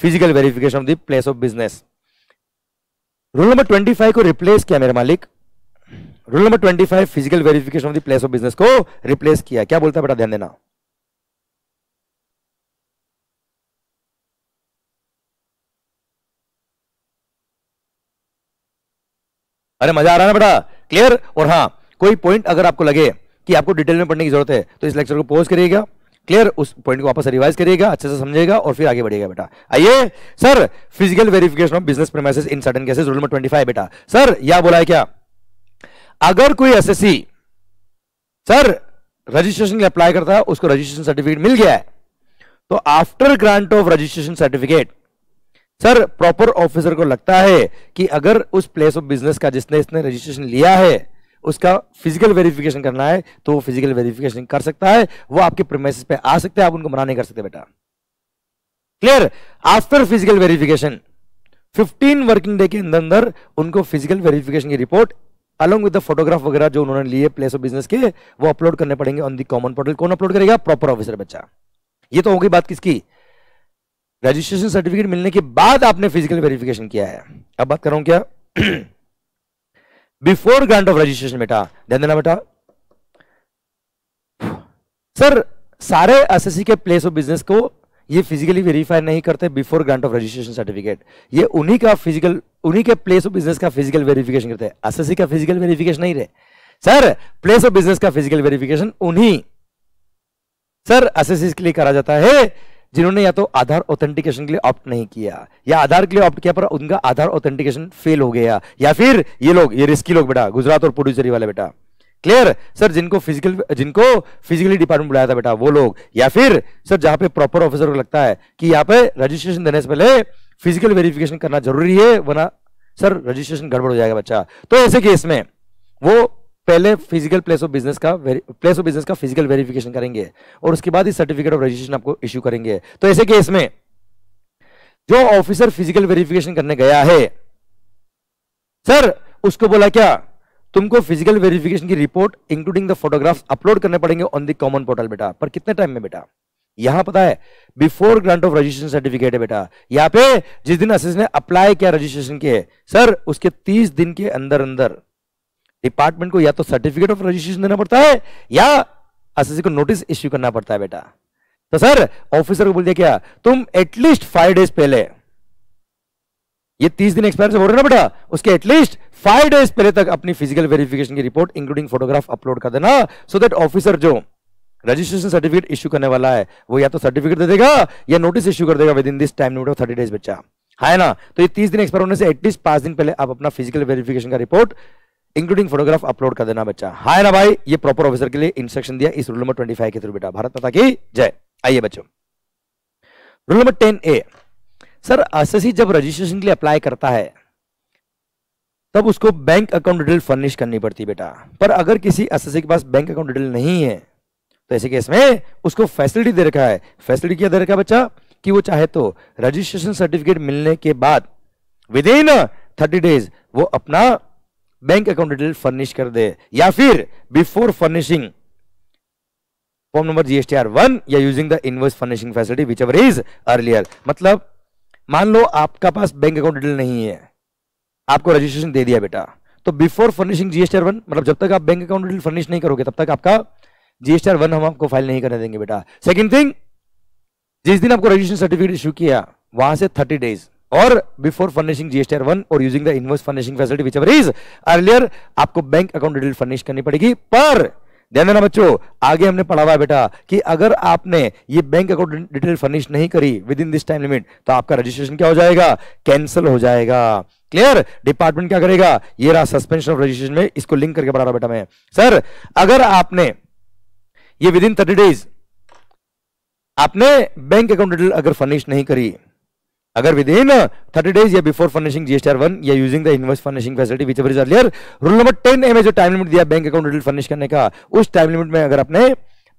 physical verification of the place of business rule number twenty five को रिप्लेस किया मेरे मालिक rule number twenty five physical verification of the place of business को रिप्लेस किया क्या बोलता है बेटा ध्यान देना अरे मजा आ रहा है ना बेटा क्लियर और हाँ कोई पॉइंट अगर आपको लगे कि आपको डिटेल में पढ़ने की जरूरत है तो इस लेक्चर को पोज करिएगा क्लियर उस पॉइंट को वापस रिवाइज करिएगा अच्छे से समझेगा और फिर आगे बढ़िएगा बेटा आइए sir physical verification of business premises in certain cases rule number twenty बेटा सर यह बोला है क्या अगर कोई एस सर रजिस्ट्रेशन के अप्लाई करता है उसको रजिस्ट्रेशन सर्टिफिकेट मिल गया है तो after grant of registration certificate sir proper officer को लगता है कि अगर उस प्लेस ऑफ बिजनेस का जिसने इसने रजिस्ट्रेशन लिया है उसका फिजिकल वेरिफिकेशन करना है तो वो फिजिकल वेरिफिकेशन कर सकता है वो आपके प्रमेस पे आ सकते हैं आप उनको मना नहीं कर सकते बेटा clear after physical verification 15 working day के अंदर अंदर उनको फिजिकल वेरिफिकेशन की report along with the photograph वगैरह जो उन्होंने लिए प्लेस ऑफ बिजनेस के वो अपलोड करने पड़ेंगे ऑन दी कॉमन पोर्टल कौन अपलोड करेगा प्रॉपर ऑफिसर बच्चा ये तो होगी बात किसकी रजिस्ट्रेशन सर्टिफिकेट मिलने के बाद आपने फिजिकल वेरिफिकेशन किया है अब बात कर रहा हूं क्या बिफोर ग्रांट ऑफ रजिस्ट्रेशन बेटा ध्यान देना बेटा सर सारे एसएससी के प्लेस ऑफ बिजनेस को ये फिजिकली वेरीफाई नहीं करते before grant of registration certificate ये उन्हीं का फिजिकल उन्हीं के प्लेस ऑफ बिजनेस का फिजिकल वेरिफिकेशन करते हैं एसएससी का फिजिकल वेरिफिकेशन नहीं रहे सर प्लेस ऑफ बिजनेस का फिजिकल वेरिफिकेशन उन्हीं सर एसएससी के लिए करा जाता है जिन्होंने या तो आधार ऑथेंटिकेशन के लिए ऑप्ट नहीं किया या आधार के लिए ऑप्ट किया पर उनका आधार ऑथेंटिकेशन फेल हो गया या फिर ये लोग ये रिस्की लोग बेटा गुजरात और पुडुचेरी वाले बेटा क्लियर सर जिनको फिजिकल जिनको फिजिकली डिपार्टमेंट बुलाया था बेटा वो लोग या फिर सर जहां पे प्रॉपर ऑफिसर को लगता है कि यहाँ पे रजिस्ट्रेशन देने से पहले फिजिकल वेरिफिकेशन करना जरूरी है वरना सर रजिस्ट्रेशन गड़बड़ हो जाएगा बच्चा तो ऐसे केस में वो पहले फिजिकल प्लेस ऑफ बिजनेस का प्लेस ऑफ बिजनेस का फिजिकल वेरिफिकेशन करेंगे और उसके बाद ही सर्टिफिकेट ऑफ रजिस्ट्रेशन आपको इश्यू करेंगे तो ऐसे केस में जो ऑफिसर फिजिकल वेरिफिकेशन करने गया है सर उसको बोला क्या तुमको फिजिकल वेरिफिकेशन की report including the photographs upload करने पड़ेंगे ऑन द कॉमन पोर्टल बेटा पर कितने टाइम में बेटा यहां पता है before grant of registration certificate है बेटा यहां पे जिस दिन असिस्ट ने अप्लाई किया रजिस्ट्रेशन के सर उसके तीस दिन के अंदर अंदर डिपार्टमेंट को या तो सर्टिफिकेट ऑफ रजिस्ट्रेशन देना पड़ता है या एसएससी को नोटिस इश्यू करना पड़ता है बेटा तो सर ऑफिसर को बोल दिया क्या तुम एटलीस्ट फाइव डेज पहले ये तीस दिन एक्सपायर से हो रहे ना बेटा उसके एटलीस्ट फाइव डेज पहले तक अपनी फिजिकल वेरिफिकेशन की रिपोर्ट इंक्लूडिंग फोटोग्राफ अपलोड कर देना सो दैट ऑफिसर जो रजिस्ट्रेशन सर्टिफिकेट इश्यू करने वाला है वो या तो सर्टिफिकेट दे देगा या नोटिस इश्यू कर देगा within this time limit of thirty days बच्चा है ना तो ये तीस दिन एक्सपायर होने से एटलीस्ट पांच दिन पहले आप अपना फिजिकल वेरिफिकेशन का रिपोर्ट इंक्लूडिंग फोटोग्राफ अपलोड कर देना बच्चा हाय ना भाई ये प्रॉपर ऑफिसर के लिए इंस्ट्रक्शन दिया इस रूल नंबर ट्वेंटी फाइव के थ्रू बेटा भारत माता की जय आइए बच्चों rule number ten A sir एस जब रजिस्ट्रेशन के लिए अप्लाई करता है तब उसको बैंक अकाउंट डिटेल फर्निश करनी पड़ती बेटा पर अगर किसी एस के पास बैंक अकाउंट डिटेल नहीं है तो ऐसे केस में उसको फैसिलिटी दे रखा है फैसिलिटी क्या दे रखा है बच्चा कि वो चाहे तो रजिस्ट्रेशन सर्टिफिकेट मिलने के बाद विद इन थर्टी डेज वो अपना बैंक अकाउंट डिटेल फर्निश कर दे या फिर before furnishing form number GST R one या using the inverse furnishing facility whichever is earlier मतलब मान लो आपका पास बैंक अकाउंट डिटेल नहीं है आपको रजिस्ट्रेशन दे दिया बेटा तो before furnishing GST R one मतलब जब तक आप बैंक अकाउंट डिटेल फर्निश नहीं करोगे तब तक आपका जीएसटी आर वन हम आपको फाइल नहीं करने देंगे बेटा सेकेंड थिंग जिस दिन आपको रजिस्ट्रेशन सर्टिफिकेट इश्यू किया वहां से थर्टी डेज और बिफोर फर्निशिंग जीएसटीआर वन और using the inverse furnishing facility whichever is earlier आपको बैंक अकाउंट डिटेल फर्निश करनी पड़ेगी पर ध्यान देना बच्चों आगे हमने पढ़ा हुआ बेटा कि अगर आपने ये बैंक अकाउंट डिटेल फर्निश नहीं करी within this time limit तो आपका रजिस्ट्रेशन क्या हो जाएगा कैंसिल हो जाएगा क्लियर डिपार्टमेंट क्या करेगा ये रहा सस्पेंशन ऑफ रजिस्ट्रेशन में इसको लिंक करके पढ़ा रहा बेटा मैं सर अगर आपने ये विद इन थर्टी डेज आपने बैंक अकाउंट डिटेल अगर फर्निश नहीं करी अगर विद इन थर्टी डेज या बिफोर फर्निशिंग जीएसटीआर वन या using the inverse furnishing facility whichever is earlier rule number ten M जो टाइम लिमिट दिया bank account detail furnish करने का उस टाइम लिमिट में अगर आपने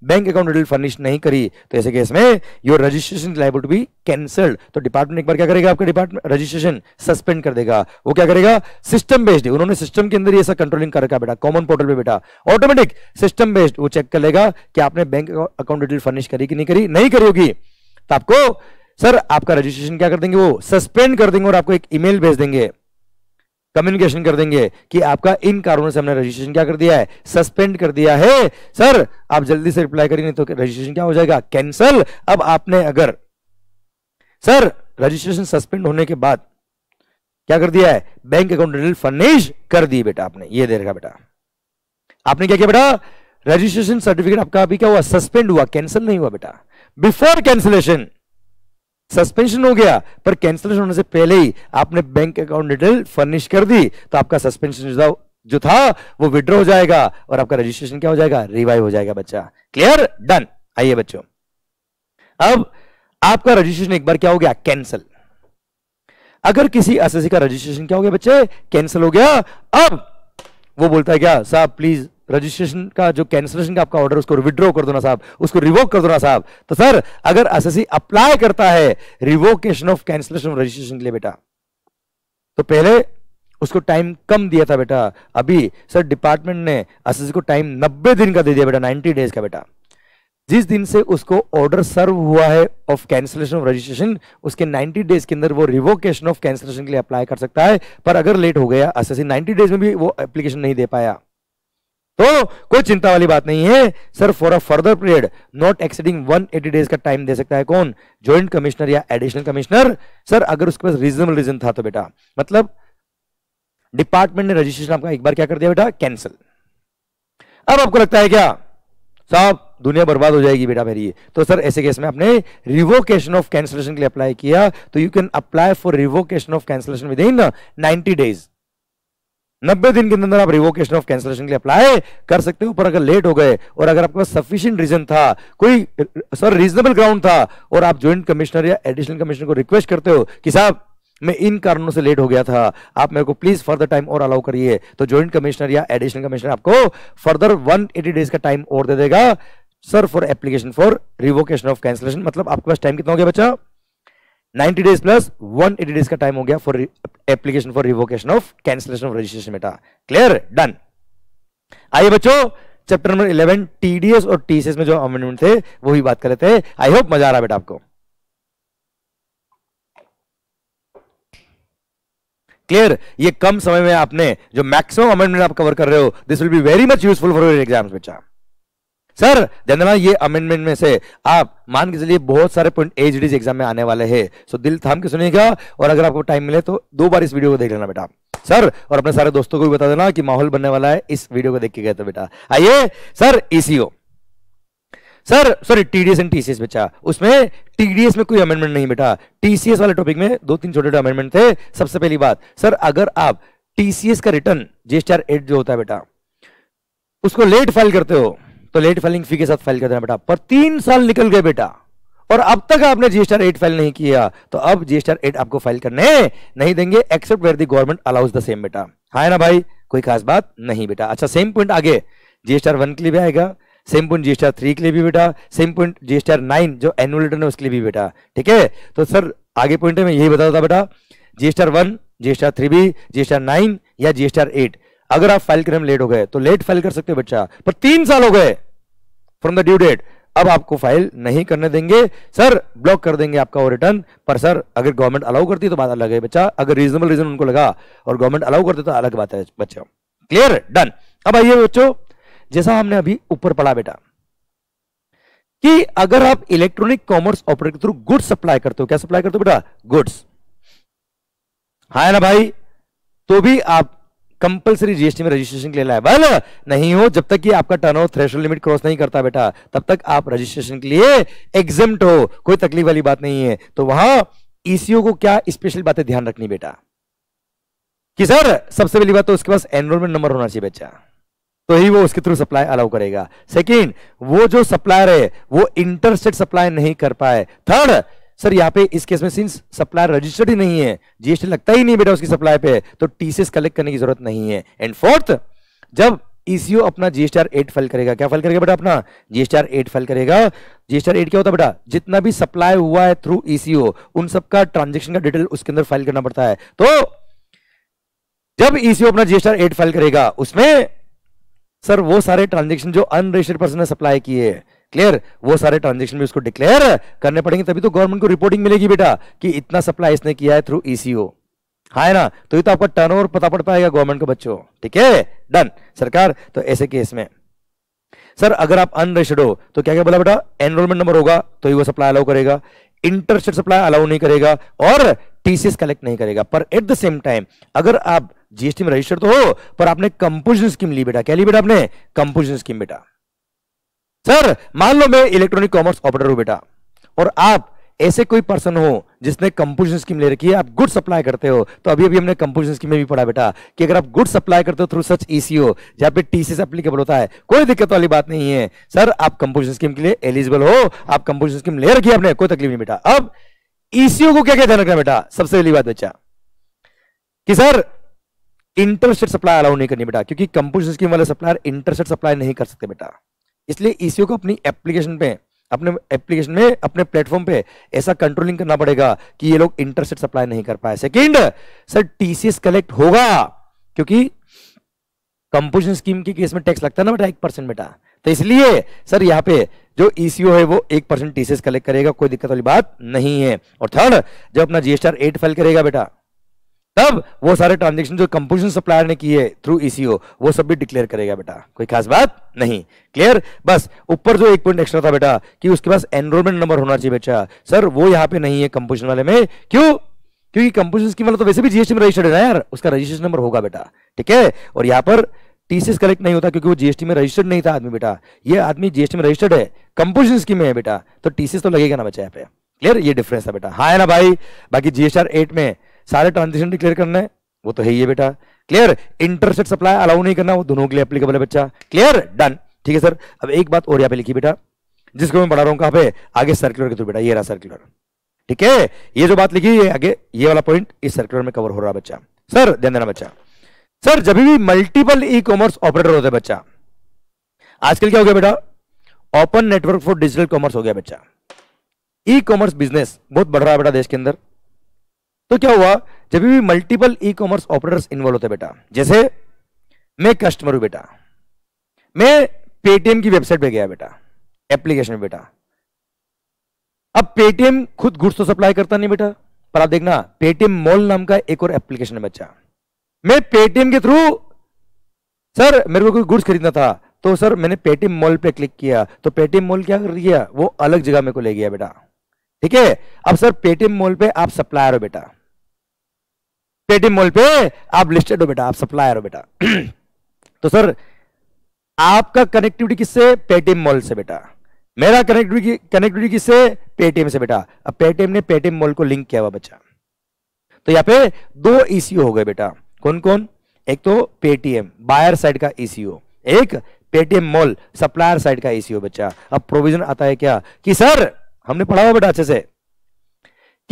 बैंक अकाउंट डिटेल फर्निश नहीं करी तो ऐसे केस में your registration liable to be cancelled तो डिपार्टमेंट एक बार क्या करेगा आपका डिपार्टमेंट रजिस्ट्रेशन सस्पेंड कर देगा वो क्या करेगा सिस्टम बेस्ड उन्होंने सिस्टम के अंदर ऐसा कंट्रोलिंग कर रखा बेटा कॉमन पोर्टल पे बेटा ऑटोमेटिक सिस्टम बेस्ड वो चेक कर लेगा कि आपने बैंक अकाउंट डिटेल फर्निश करी कि नहीं करी नहीं करी होगी तो आपको सर आपका रजिस्ट्रेशन क्या कर देंगे वो सस्पेंड कर देंगे और आपको एक ईमेल भेज देंगे कम्युनिकेशन कर देंगे कि आपका इन कारणों से हमने रजिस्ट्रेशन क्या कर दिया है सस्पेंड कर दिया है सर आप जल्दी से रिप्लाई करेंगे तो रजिस्ट्रेशन क्या हो जाएगा कैंसल अब आपने अगर सर रजिस्ट्रेशन सस्पेंड होने के बाद क्या कर दिया है बैंक अकाउंट डिटेल फर्निश कर दी बेटा आपने ये दे रखा बेटा आपने क्या किया बेटा रजिस्ट्रेशन सर्टिफिकेट आपका अभी क्या हुआ सस्पेंड हुआ कैंसिल नहीं हुआ बेटा बिफोर कैंसिलेशन सस्पेंशन हो गया पर कैंसलेशन होने से पहले ही आपने बैंक अकाउंट डिटेल फर्निश कर दी तो आपका सस्पेंशन जो था वो विड्रॉ हो जाएगा और आपका रजिस्ट्रेशन क्या हो जाएगा रिवाइव हो जाएगा बच्चा क्लियर डन आइए बच्चों अब आपका रजिस्ट्रेशन एक बार क्या हो गया कैंसल अगर किसी एसएससी का रजिस्ट्रेशन क्या हो गया बच्चे कैंसिल हो गया अब वो बोलता है क्या साहब प्लीज रजिस्ट्रेशन का जो कैंसलेशन का आपका ऑर्डर उसको विड्रॉ कर दो ना साहब उसको रिवोक कर दो ना साहब तो सर अगर एसएससी अप्लाई करता है revocation of cancellation of registration के लिए बेटा तो पहले उसको टाइम कम दिया था बेटा अभी सर डिपार्टमेंट ने एसएससी को टाइम 90 दिन का दे दिया बेटा 90 डेज का बेटा जिस दिन से उसको ऑर्डर सर्व हुआ है ऑफ कैंसिलेशन ऑफ रजिस्ट्रेशन उसके 90 डेज के अंदर वो रिवोकेशन ऑफ कैंसिलेशन के लिए अप्लाई कर सकता है पर अगर लेट हो गया एसएससी 90 डेज में भी वो एप्लीकेशन नहीं दे पाया तो कोई चिंता वाली बात नहीं है sir for a further period not exceeding 180 days का टाइम दे सकता है कौन ज्वाइंट कमिश्नर या एडिशनल कमिश्नर सर अगर उसके पास रीजनेबल रीजन था तो बेटा मतलब डिपार्टमेंट ने रजिस्ट्रेशन आपका एक बार क्या कर दिया बेटा कैंसिल अब आपको लगता है क्या साहब दुनिया बर्बाद हो जाएगी बेटा मेरी तो सर ऐसे केस में आपने रिवोकेशन ऑफ कैंसलेशन के लिए अप्लाई किया तो you can apply for revocation of cancellation within ninety days नब्बे दिन के अंदर आप रिवोकेशन ऑफ कैंसिलेशन के लिए अप्लाई कर सकते हो पर अगर लेट हो गए और अगर आपके पास सफिशियंट रीजन था कोई सॉरी रीजनेबल ग्राउंड था और आप ज्वाइंट कमिश्नर या एडिशनल कमिश्नर को रिक्वेस्ट करते हो कि साहब मैं इन कारणों से लेट हो गया था आप मेरे को प्लीज फर्दर टाइम और अलाउ करिए तो ज्वाइंट कमिश्नर या एडिशनल कमिश्नर आपको फर्दर वन डेज का टाइम और दे देगा sir for application for revocation of cancellation मतलब आपके पास टाइम कितना हो गया बच्चा 90 डेज प्लस 180 डेज का टाइम हो गया for application for revocation of cancellation of registration बेटा क्लियर डन आइए बच्चों चैप्टर नंबर 11 टीडीएस और टीसीएस में जो अमेंडमेंट थे वो ही बात कर रहे थे आई होप मजा आ रहा है बेटा आपको क्लियर ये कम समय में आपने जो मैक्सिमम अमेंडमेंट आप कवर कर रहे हो this will be very much useful for your exams बेटा सर जनरल ये अमेंडमेंट में से आप मान के चलिए बहुत सारे पॉइंट एच एग्जाम में आने वाले हैं सो दिल थाम के सुनिएगा और अगर आपको टाइम मिले तो दो बार इस वीडियो को देख लेना बेटा सर और अपने सारे दोस्तों को भी बता देना कि माहौल बनने वाला है इस वीडियो को देख के गए तो बेटा आइए sir ECO sir sorry TDS and TCS बेटा उसमें टीडीएस में कोई अमेंडमेंट नहीं बेटा टीसीएस वाले टॉपिक में दो तीन छोटे छोटे अमेंडमेंट थे सबसे पहली बात सर अगर आप टीसीएस का रिटर्न जी जीएसटीआर एट जो होता है बेटा उसको लेट फाइल करते हो तो लेट फाइलिंग फी के साथ फाइल कर देना बेटा पर तीन साल निकल गए बेटा और अब तक आपने जीएसटी एट फाइल नहीं किया तो अब जीएसटी एट आपको फाइल करने नहीं देंगे except where the government allows the same बेटा हाँ ना भाई कोई खास बात नहीं बेटा अच्छा सेम पॉइंट आगे जीएसटी वन के लिए भी आएगा सेम पॉइंट जी थ्री के लिए भी बेटा सेम पॉइंट जी नाइन जो एनुअल रिटर्न है उसके लिए भी बेटा ठीक है तो सर आगे पॉइंट है मैं यही बताता बेटा जी वन जी थ्री भी जी नाइन या जी एट अगर आप फाइल करने में लेट हो गए तो लेट फाइल कर सकते हो बच्चा पर तीन साल हो गए फ्रॉम द ड्यू डेट अब आपको फाइल नहीं करने देंगे सर ब्लॉक कर देंगे आपका वो रिटर्न पर सर अगर गवर्नमेंट अलाउ करती तो बात अलग है बच्चा अगर रीजनेबल रीजन उनको लगा और गवर्नमेंट अलाउ करते तो अलग बात है बच्चा क्लियर डन अब आइए बच्चों जैसा हमने अभी ऊपर पढ़ा बेटा कि अगर आप इलेक्ट्रॉनिक कॉमर्स ऑपरेटर के थ्रू गुड्स सप्लाई करते हो क्या सप्लाई करते हो बेटा गुड्स हाँ ना भाई तो भी आप कंपलसरी जीएसटी में रजिस्ट्रेशन के लिए लायबल नहीं हो जब तक कि आपका turnover threshold limit cross नहीं करता बेटा तब तक आप रजिस्ट्रेशन के लिए एग्जिम्ट हो कोई तकलीफ वाली बात नहीं है तो वहां ईसीओ e को क्या स्पेशल बातें ध्यान रखनी बेटा कि सर सबसे पहली बात तो उसके पास एनरोलमेंट नंबर होना चाहिए बच्चा तो ही वो उसके थ्रू सप्लाई अलाउ करेगा सेकंड वो जो सप्लायर है वो इंटरस्टेट सप्लाई नहीं कर पाए थर्ड सर यहाँ पे इस केस में सिंस सप्लायर रजिस्टर्ड ही नहीं है जीएसटी लगता ही नहीं बेटा उसकी सप्लाई पे तो टीसीएस कलेक्ट करने की जरूरत नहीं है एंड फोर्थ जब ईसीओ e अपना जीएसटीआर एट फाइल करेगा क्या फाइल करेगा बेटा अपना जीएसटीआर एट फाइल करेगा जीएसटीआर एट क्या होता है बेटा जितना भी सप्लाई हुआ है थ्रू ईसीओ e उन सबका ट्रांजेक्शन का डिटेल उसके अंदर फाइल करना पड़ता है तो जब ईसीओ e अपना जीएसटीआर एट फाइल करेगा उसमें सर वो सारे ट्रांजेक्शन जो अनरजिस्टर्ड पर्सन ने सप्लाई किए क्लियर वो सारे ट्रांजेक्शन भी उसको डिक्लेयर करने पड़ेंगे तभी तो गवर्नमेंट को रिपोर्टिंग मिलेगी बेटा कि इतना सप्लाई इसने किया है थ्रू ईसीओ e हाँ है ना तो ये तो आपका टर्नओवर पता पड़ पाएगा गवर्नमेंट को बच्चों ठीक है डन सरकार तो ऐसे केस में सर अगर आप अनरेस्टेड हो तो क्या क्या बोला बेटा एनरोलमेंट नंबर होगा तो ही वो सप्लाई अलाउ करेगा इंटरस्टेट सप्लाई अलाउ नहीं करेगा और टीसीएस कलेक्ट नहीं करेगा पर एट द सेम टाइम अगर आप जीएसटी में रजिस्टर्ड तो हो पर आपने कंपोजिशन स्कीम ली बेटा क्या ली बेटा आपने कंपोजिशन स्कीम बेटा सर मान लो मैं इलेक्ट्रॉनिक कॉमर्स ऑपरेटर हूं बेटा और आप ऐसे कोई पर्सन हो जिसने कंपोजिशन स्कीम ले रखी है आप गुड सप्लाई करते हो तो अभी अभी हमने कंपोजिशन स्कीम में भी पढ़ा बेटा कि अगर आप गुड सप्लाई करते हो थ्रू सच ईसीओ जहां पे टीसीएस एप्लीकेबल होता है कोई दिक्कत वाली बात नहीं है सर आप कंपोजिशन स्कीम के लिए एलिजिबल हो आप कंपोजिशन स्कीम ले रखी है आपने कोई तकलीफ नहीं बेटा अब ईसीओ e को क्या क्या ध्यान रखना बेटा सबसे पहली बात बच्चा कि सर इंटरस्टेट सप्लाई अलाउ नहीं करनी बेटा क्योंकि कंपोजिशन स्कीम वाले सप्लायर इंटरस्टेट सप्लाई नहीं कर सकते बेटा इसलिए ईसीओ को अपनी एप्लीकेशन पे अपने एप्लीकेशन में अपने प्लेटफॉर्म पे ऐसा कंट्रोलिंग करना पड़ेगा कि ये लोग इंटरसेट सप्लाई नहीं कर पाए सेकेंड सर टीसीएस कलेक्ट होगा क्योंकि कंपोजिशन स्कीम के केस में टैक्स लगता है ना बेटा एक परसेंट बेटा तो इसलिए सर यहाँ पे जो ईसीओ e है वो एक परसेंट टीसीएस कलेक्ट करेगा कोई दिक्कत वाली बात नहीं है और थर्ड जब अपना जीएसटी एट फाइल करेगा बेटा तब वो सारे ट्रांजेक्शन जो कंपोजिशन सप्लायर ने किए थ्रू ईसीओ e वो सब भी डिक्लेयर करेगा बेटा कोई खास बात नहीं क्लियर बस ऊपर जो एक पॉइंट एक्स्ट्रा था बेटा कि उसके पास एनरोलमेंट नंबर होना चाहिए बेटा सर वो यहां पे नहीं है कंपोजिशन वाले में क्यों क्योंकि कंपोजिशन स्कीम वाला तो वैसे भी जीएसटी में रजिस्टर्ड है ना यार उसका रजिस्ट्रेशन नंबर होगा बेटा ठीक है और यहाँ पर टीसीएस कलेक्ट नहीं होता क्योंकि वो जीएसटी में रजिस्टर्ड नहीं था आदमी बेटा ये आदमी जीएसटी में रजिस्टर्ड है कंपोजिशन स्कीम में है बेटा तो टीसीएस तो लगेगा ना बच्चा यहाँ पे क्लियर ये डिफरेंस है बेटा हाँ है ना भाई बाकी जीएसआर एट में सारे ट्रांजिशन डिक्लेयर करना है वो तो है ही है बेटा क्लियर इंटरसेट सप्लाई अलाउ नहीं करना वो दोनों के लिए एप्लीकेबल है बच्चा क्लियर डन ठीक है सर अब एक बात और यहाँ पे लिखी बेटा जिसको मैं पढ़ा रहा हूँ कहा आगे सर्कुलर के थ्रू बेटा ये रहा सर्कुलर ठीक है ये जो बात लिखी है आगे ये वाला पॉइंट इस सर्कुलर में कवर हो रहा बच्चा सर ध्यान देना बच्चा सर जब भी मल्टीपल ई कॉमर्स ऑपरेटर होते बच्चा आजकल क्या हो गया बेटा open network for digital commerce हो गया बच्चा ई कॉमर्स बिजनेस बहुत बढ़ रहा है बेटा देश के अंदर तो क्या हुआ जब भी multiple e commerce operators involve होते बेटा जैसे मैं कस्टमर हूं बेटा मैं पेटीएम की वेबसाइट पे गया बेटा एप्लीकेशन बेटा अब पेटीएम खुद गुड्स तो सप्लाई करता नहीं बेटा पर आप देखना पेटीएम मॉल नाम का एक और एप्लीकेशन है बच्चा मैं पेटीएम के थ्रू सर मेरे को कोई गुड्स खरीदना था तो सर मैंने पेटीएम मॉल पे क्लिक किया तो पेटीएम मॉल क्या कर दिया वो अलग जगह मेरे को ले गया बेटा ठीक है अब सर पेटीएम मॉल पे आप सप्लायर हो बेटा पेटीएम मॉल पे आप लिस्टेड हो बेटा आप सप्लायर हो बेटा तो सर आपका कनेक्टिविटी किससे पेटीएम मॉल से बेटा मेरा कनेक्टिविटी कनेक्टिविटी किससे पेटीएम से बेटा अब पेटीएम ने पेटीएम मॉल को लिंक किया हुआ बच्चा तो यहाँ पे दो ईसीओ e हो गए बेटा कौन कौन एक तो पेटीएम बायर साइड का ईसीओ e एक पेटीएम मॉल सप्लायर साइड का ईसीओ e बच्चा अब प्रोविजन आता है क्या कि सर हमने पढ़ा हुआ बेटा अच्छे से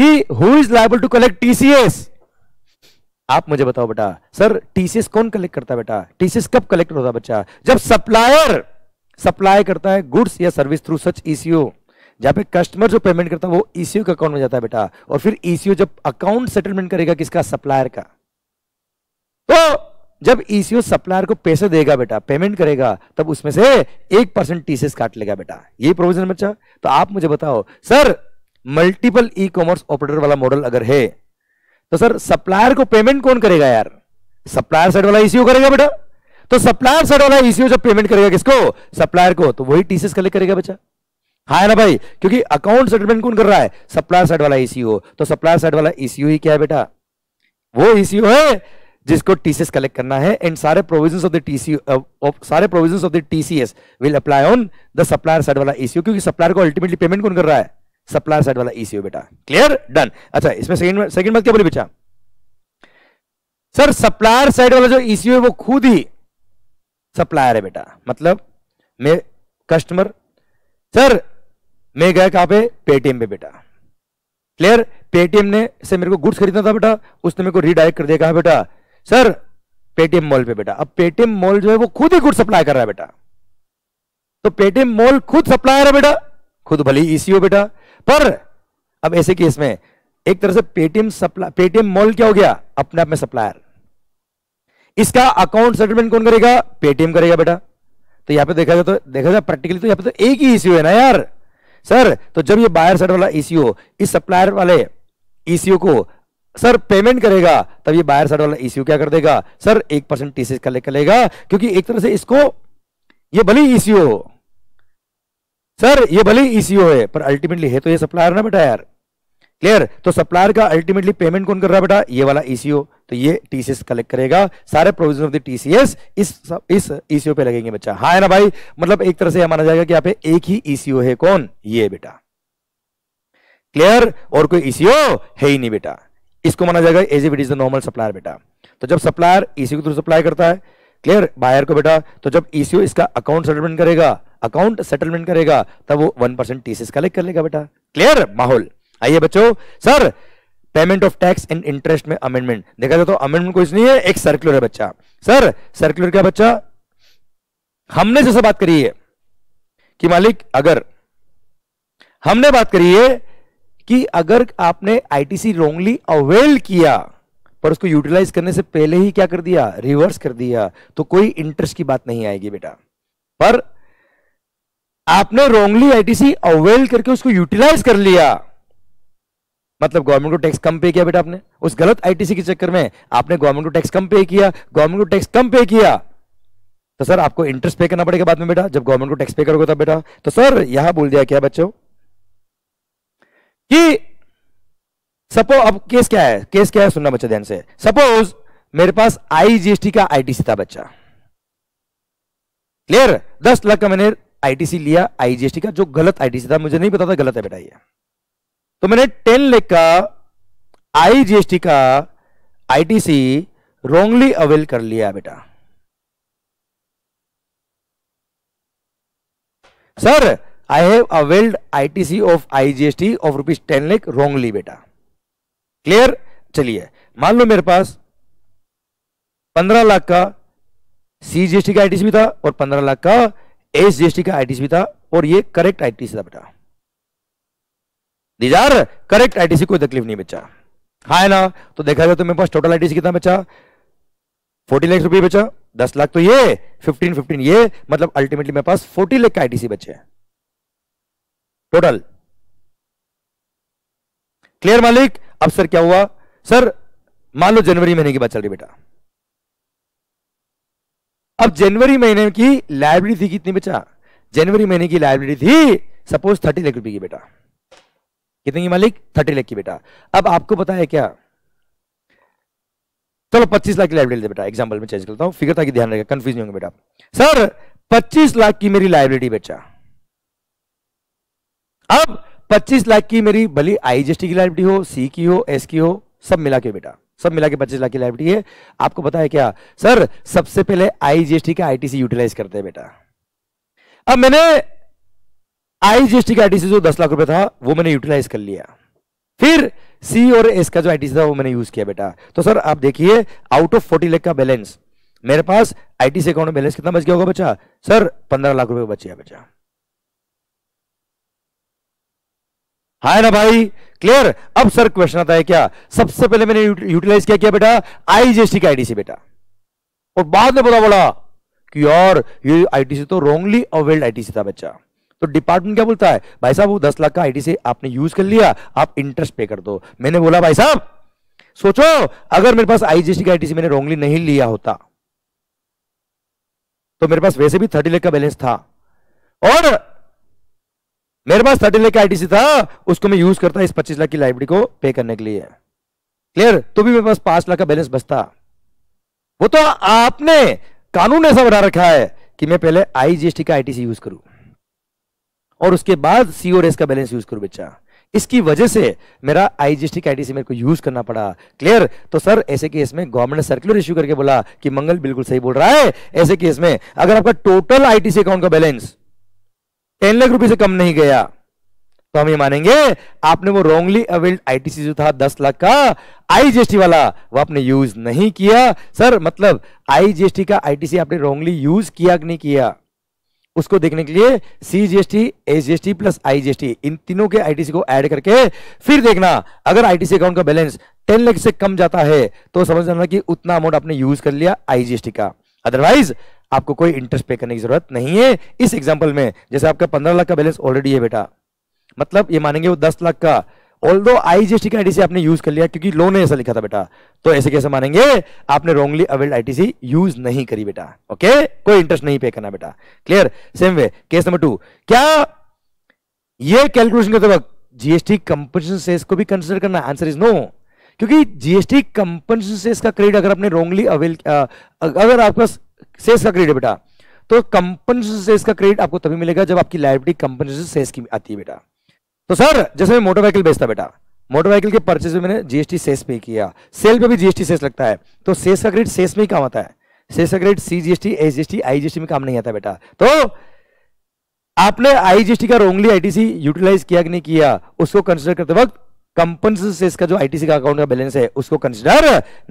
कि who is liable to collect TCS आप मुझे बताओ बेटा सर टीसीएस कौन कलेक्ट करता है बेटा टीसीएस कब कलेक्ट होता है बच्चा जब सप्लायर सप्लाई करता है गुड्स या सर्विस थ्रू सच ईसीओ जहां पे कस्टमर जो पेमेंट करता है वो ईसीओ e के अकाउंट में जाता है बेटा और फिर ईसीओ e जब अकाउंट सेटलमेंट करेगा किसका सप्लायर का तो जब ईसीओ e सप्लायर को पैसे देगा बेटा पेमेंट करेगा तब उसमें से एक परसेंट टीसीएस काट लेगा बेटा ये प्रोविजन बच्चा तो आप मुझे बताओ sir multiple e commerce operator वाला मॉडल अगर है तो सर सप्लायर को पेमेंट कौन करेगा यार सप्लायर साइड वाला इश्यू करेगा बेटा तो सप्लायर साइड वाला इश्यू जब पेमेंट करेगा किसको सप्लायर को तो वही टीसीएस कलेक्ट करेगा बच्चा हाँ ना भाई क्योंकि अकाउंट सेटलमेंट कौन कर रहा है सप्लायर साइड वाला इश्यू तो सप्लायर साइड वाला इश्यू ही क्या है बेटा वो इश्यू है जिसको टीसीएस कलेक्ट करना है एंड सारे provisions of the TC of सारे provisions of the TCS will apply on the supplier side वाला इश्यू क्योंकि सप्लायर को अल्टीमेटली पेमेंट कौन कर रहा है सप्लायर साइड वाला ईसीओ बेटा क्लियर डन अच्छा इसमें सेकंड सेकंड बात क्या बोली बेटा सर सप्लायर साइड वाला जो ईसीओ है वो खुद ही सप्लायर है बेटा मतलब मैं कस्टमर सर मैं गया कहां पे पेटीएम पे बेटा क्लियर पेटीएम ने से मेरे को गुड्स खरीदना था बेटा उसने मेरे को रीडायरेक्ट कर दिया कहा बेटा सर पेटीएम मॉल पे बेटा अब पेटीएम मॉल जो है वो खुद ही गुड सप्लाई कर रहा है बेटा तो पेटीएम मॉल खुद सप्लायर है बेटा खुद भली ईसीओ बेटा पर अब ऐसे केस में एक तरह से पेटीएम सप्लाई पेटीएम मॉल क्या हो गया अपने आप में सप्लायर इसका अकाउंट सेटलमेंट कौन करेगा पेटीएम करेगा बेटा तो यहां पे देखा जाए तो देखा जाए प्रैक्टिकली तो यहां पे तो एक ही इश्यू है ना यार सर तो जब ये बायर साइड वाला ईसीओ इस सप्लायर वाले ईसीओ को सर पेमेंट करेगा तब ये बायर साइड वाला ईसीओ क्या कर देगा सर एक परसेंट टीसीएस कलेक्ट करेगा क्योंकि एक तरह से इसको ये भली ईसीओ हो सर ये भले ही ईसीओ e है पर अल्टीमेटली है तो ये सप्लायर ना बेटा यार क्लियर तो सप्लायर का अल्टीमेटली पेमेंट कौन कर रहा है बेटा ये वाला ईसीओ e तो ये टीसीएस कलेक्ट करेगा सारे प्रोविजन ऑफ द टीसीएस इस ईसीओ e पे लगेंगे बच्चा हाँ है ना भाई मतलब एक तरह से यह माना जाएगा कि यहाँ पे एक ही ईसीओ है कौन ये बेटा क्लियर और कोई ईसीओ है ही नहीं बेटा इसको माना जाएगा as it is the normal supplier बेटा तो जब सप्लायर ईसीओ के थ्रू सप्लाई करता है क्लियर बायर को बेटा तो जब ईसीओ इसका अकाउंट सेटलमेंट करेगा अकाउंट सेटलमेंट करेगा तब वो वन परसेंट टीसीएस कलेक्ट कर लेगा बेटा क्लियर माहौल आइए बच्चों sir payment of tax and interest में अमेंडमेंट देखा जाए तो अमेंडमेंट कुछ नहीं है एक सर्कुलर है बच्चा सर सर्कुलर क्या बच्चा हमने जैसे बात करी है कि मालिक अगर हमने बात करी है कि अगर आपने आईटीसी रॉन्गली अवेल किया पर उसको यूटिलाइज करने से पहले ही क्या कर दिया रिवर्स कर दिया तो कोई इंटरेस्ट की बात नहीं आएगी बेटा पर आपने रोंगली आईटीसी अवेल करके उसको यूटिलाइज कर लिया मतलब गवर्नमेंट को टैक्स कम पे किया बेटा आपने उस गलत आईटीसी के चक्कर में आपने गवर्नमेंट को टैक्स कम पे किया गवर्नमेंट को टैक्स कम पे किया तो सर आपको इंटरेस्ट पे करना पड़ेगा बाद में बेटा जब गवर्नमेंट को टैक्स पे करोगे तब बेटा तो सर यहां बोल दिया क्या बच्चों कि सपोज अब केस क्या है केस क्या है सुनना बच्चा ध्यान से सपोज मेरे पास आईजीएसटी का आईटीसी था बच्चा क्लियर दस लाख का मैंने आईटीसी लिया आईजीएसटी का जो गलत आईटीसी था मुझे नहीं पता था गलत है बेटा ये तो मैंने टेन लेख का आईजीएसटी का आईटीसी रोंगली अवेल कर लिया बेटा sir I have availed ITC of IGST of rupees ten lakh wrongly बेटा क्लियर चलिए मान लो मेरे पास पंद्रह लाख का सीजीएसटी का आईटीसी भी था और पंद्रह लाख का एस जीएसटी का आईटीसी था और ये करेक्ट आईटीसी था बेटा दीजार करेक्ट आईटीसी कोई तकलीफ नहीं बच्चा हाँ है ना तो देखा जाए तो मेरे पास टोटल आईटीसी कितना बचा फोर्टी लाख रुपये बचा दस लाख तो ये फिफ्टीन फिफ्टीन ये मतलब अल्टीमेटली मेरे पास फोर्टी लाख का आईटीसी बचे टोटल क्लियर मालिक अब सर क्या हुआ सर मान लो जनवरी महीने की बात चल रही बेटा अब जनवरी महीने की लाइब्रेरी थी कितनी बेटा जनवरी महीने की लाइब्रेरी थी सपोज थर्टी लाख रुपए की बेटा कितने की मालिक थर्टी लाख की बेटा अब आपको पता है क्या चलो पच्चीस लाख की लाइब्रेरी बेटा एग्जाम्पल में चेंज करता हूँ फिगर ताकि ध्यान रखेगा कंफ्यूज नहीं होंगे बेटा सर पच्चीस लाख की मेरी लाइब्रेरी बेटा अब पच्चीस लाख की मेरी भली आईजीएसटी की लाइब्रेरी हो सी की हो एस की हो सब मिला के बेटा सब मिला के पच्चीस लाख की लाइबिलिटी है आपको पता है क्या सर सबसे पहले आईजीएसटी का आईटीसी यूटिलाइज करते हैं बेटा अब मैंने आईजीएसटी का आईटीसी जो दस लाख रुपए था वो मैंने यूटिलाइज कर लिया फिर सी और एस का जो आईटीसी था वो मैंने यूज किया बेटा तो सर आप देखिए आउट ऑफ फोर्टी लाख का बैलेंस मेरे पास आईटीसी अकाउंट में बैलेंस कितना बच गया होगा बच्चा सर पंद्रह लाख रुपए बच गया बच्चा हाय ना भाई क्लियर अब सर क्वेश्चन आता है क्या सबसे पहले मैंने यूटिलाइज क्या किया बेटा आईजीएसटी के आईडी से बेटा और बाद में बोला बोला कि यार ये आईटीसी तो रॉन्गली अवेल्ड आईटीसी था बच्चा तो डिपार्टमेंट क्या बोलता है भाई साहब वो दस लाख का आईटीसी आपने यूज कर लिया आप इंटरेस्ट पे कर दो मैंने बोला भाई साहब सोचो अगर मेरे पास आईजीएसटी का आईटीसी मैंने रॉन्गली नहीं लिया होता तो मेरे पास वैसे भी थर्टी लाख का बैलेंस था और मेरे पास थर्टी लाख का आईटीसी था उसको मैं यूज करता इस पच्चीस लाख की लाइब्रेरी को पे करने के लिए क्लियर तो भी मेरे पास पांच लाख का बैलेंस बचता वो तो आपने कानून ऐसा बना रखा है कि मैं पहले आईजीएसटी का आईटीसी यूज करूं और उसके बाद एस का बैलेंस यूज करूं बच्चा इसकी वजह से मेरा आईजीएसटी का आईटीसी मेरे को यूज करना पड़ा क्लियर तो सर ऐसे केस में गवर्नमेंट ने सर्कुलर इश्यू करके बोला कि मंगल बिल्कुल सही बोल रहा है ऐसे केस में अगर आपका टोटल आईटीसी अकाउंट का बैलेंस टेन लाख रुपए से कम नहीं गया तो हम ये मानेंगे आपने वो रॉन्गली अवेल्ड आईटीसी जो था दस लाख का आईजीएसटी वाला वो आपने यूज नहीं किया सर मतलब आईजीएसटी का आईटीसी आपने रॉन्गली यूज किया कि नहीं किया उसको देखने के लिए सीजीएसटी एसजीएसटी प्लस आईजीएसटी इन तीनों के आईटीसी को ऐड करके फिर देखना अगर आईटीसी अकाउंट का बैलेंस टेन लाख से कम जाता है तो समझ जाना कि उतना अमाउंट आपने यूज कर लिया आईजीएसटी का अदरवाइज आपको कोई इंटरेस्ट पे करने की जरूरत नहीं है इस एग्जाम्पल में जैसे आपका पंद्रह लाख का बैलेंस ऑलरेडी है बेटा मतलब ये मानेंगे वो दस लाख का ऑल दो आईजीएसटी का आईटीसी आपने यूज कर लिया क्योंकि लोन ने ऐसा लिखा था बेटा तो ऐसे कैसे मानेंगे आपने रॉन्गली अवेल्ड आईटीसी यूज नहीं करी बेटा ओके कोई इंटरेस्ट नहीं पे करना बेटा clear same way case number two क्या ये कैलकुलेशन करते वक्त जीएसटी कंपनसेशन सेस को भी कंसिडर करना आंसर इज नो क्योंकि जीएसटी कंपनसेशन सेस का क्रेडिट अगर आपने रॉन्गली अवेल अगर आपका सेस का क्रेडिट बेटा तो कंपनसेशन सेस का क्रेडिट आपको तभी मिलेगा जब आपकी लाइबिलिटी कंपनसेशन सेस की आती है बेटा तो सर जैसे मैं मोटरसाइकिल बेचता बेटा मोटरसाइकिल के परचेज में मैंने जीएसटी सेस पे किया सेल पे भी जीएसटी सेस लगता है तो सेस का क्रेडिट सेस में ही काम आता है सेस का credit C GST S GST I GST में काम नहीं आता बेटा तो आपने आईजीएसटी का रोंगली आईटीसी यूटिलाइज किया कि नहीं किया उसको कंसिडर करते वक्त कंपनसेशन सेस का जो आईटीसी का अकाउंट का बैलेंस है उसको कंसिडर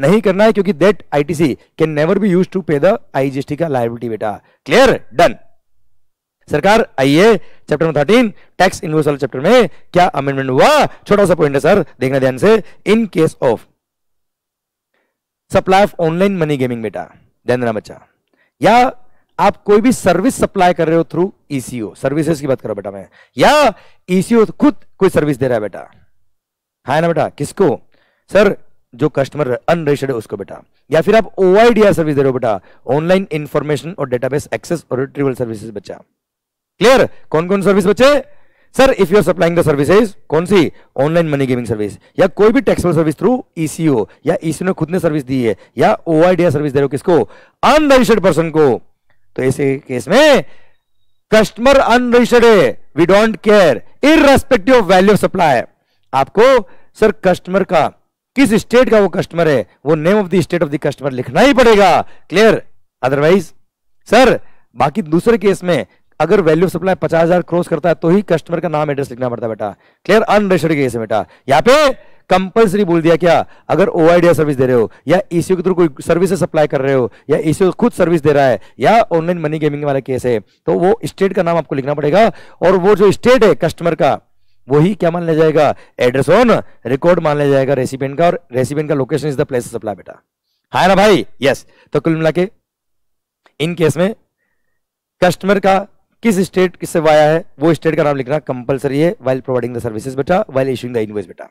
नहीं करना है क्योंकि that ITC can never be use to pay the IGST का लाइबिलिटी बेटा क्लियर डन सरकार आइए chapter number thirteen tax invoice वाले चैप्टर में क्या अमेंडमेंट हुआ छोटा सा पॉइंट है सर देखना ध्यान से in case of supply of online money gaming बेटा ध्यान देना बच्चा या आप कोई भी सर्विस सप्लाई कर रहे हो थ्रू ईसीओ सर्विसेज की बात करो बेटा मैं या ईसीओ e खुद कोई सर्विस दे रहा है बेटा है ना बेटा किसको सर जो कस्टमर अनरजिस्टर्ड है उसको बेटा या फिर आप ओ सर्विस दे रहे हो बेटा ऑनलाइन इंफॉर्मेशन और डेटाबेस एक्सेस और रिट्रीवल सर्विसेज बच्चा क्लियर कौन कौन सर्विस बच्चे sir if you are supplying the services कौन सी ऑनलाइन मनी गेमिंग सर्विस या कोई भी टैक्सेबल सर्विस थ्रू ईसीओ या ईसीओ e ने खुद ने सर्विस दी है या ओ सर्विस दे रहे हो किसको अनरजिस्टर्ड पर्सन को तो ऐसे केस में कस्टमर अनरजिस्टर्ड है we don't care in of value of supply आपको सर कस्टमर का किस स्टेट का वो कस्टमर है वो name of the state of the customer लिखना ही पड़ेगा क्लियर अदरवाइज सर बाकी दूसरे केस में अगर वैल्यू सप्लाई पचास हजार क्रॉस करता है तो ही कस्टमर का नाम एड्रेस लिखना पड़ता है बेटा क्लियर अनरजिस्टर्ड केस है बेटा यहाँ पे कंपलसरी बोल दिया क्या अगर ओ सर्विस दे रहे हो या इसी e के थ्रू कोई सर्विस सप्लाई कर रहे हो या ईसीओ e खुद सर्विस दे रहा है या ऑनलाइन मनी गेमिंग वाला केस है तो वो स्टेट का नाम आपको लिखना पड़ेगा और वो जो स्टेट है कस्टमर का वही क्या मान लिया जाएगा एड्रेस ऑन रिकॉर्ड मान लिया जाएगा रेसिपेंट का और रेसिपेंट का location is the place supply बेटा है हाँ ना भाई यस तो कुल मिला के इन केस में कस्टमर का किस स्टेट से वाया है वो स्टेट का नाम लिखना कंपलसरी है वाइल प्रोवाइडिंग द सर्विसेज बेटा वाइल इशूइंग द इनवॉइस बेटा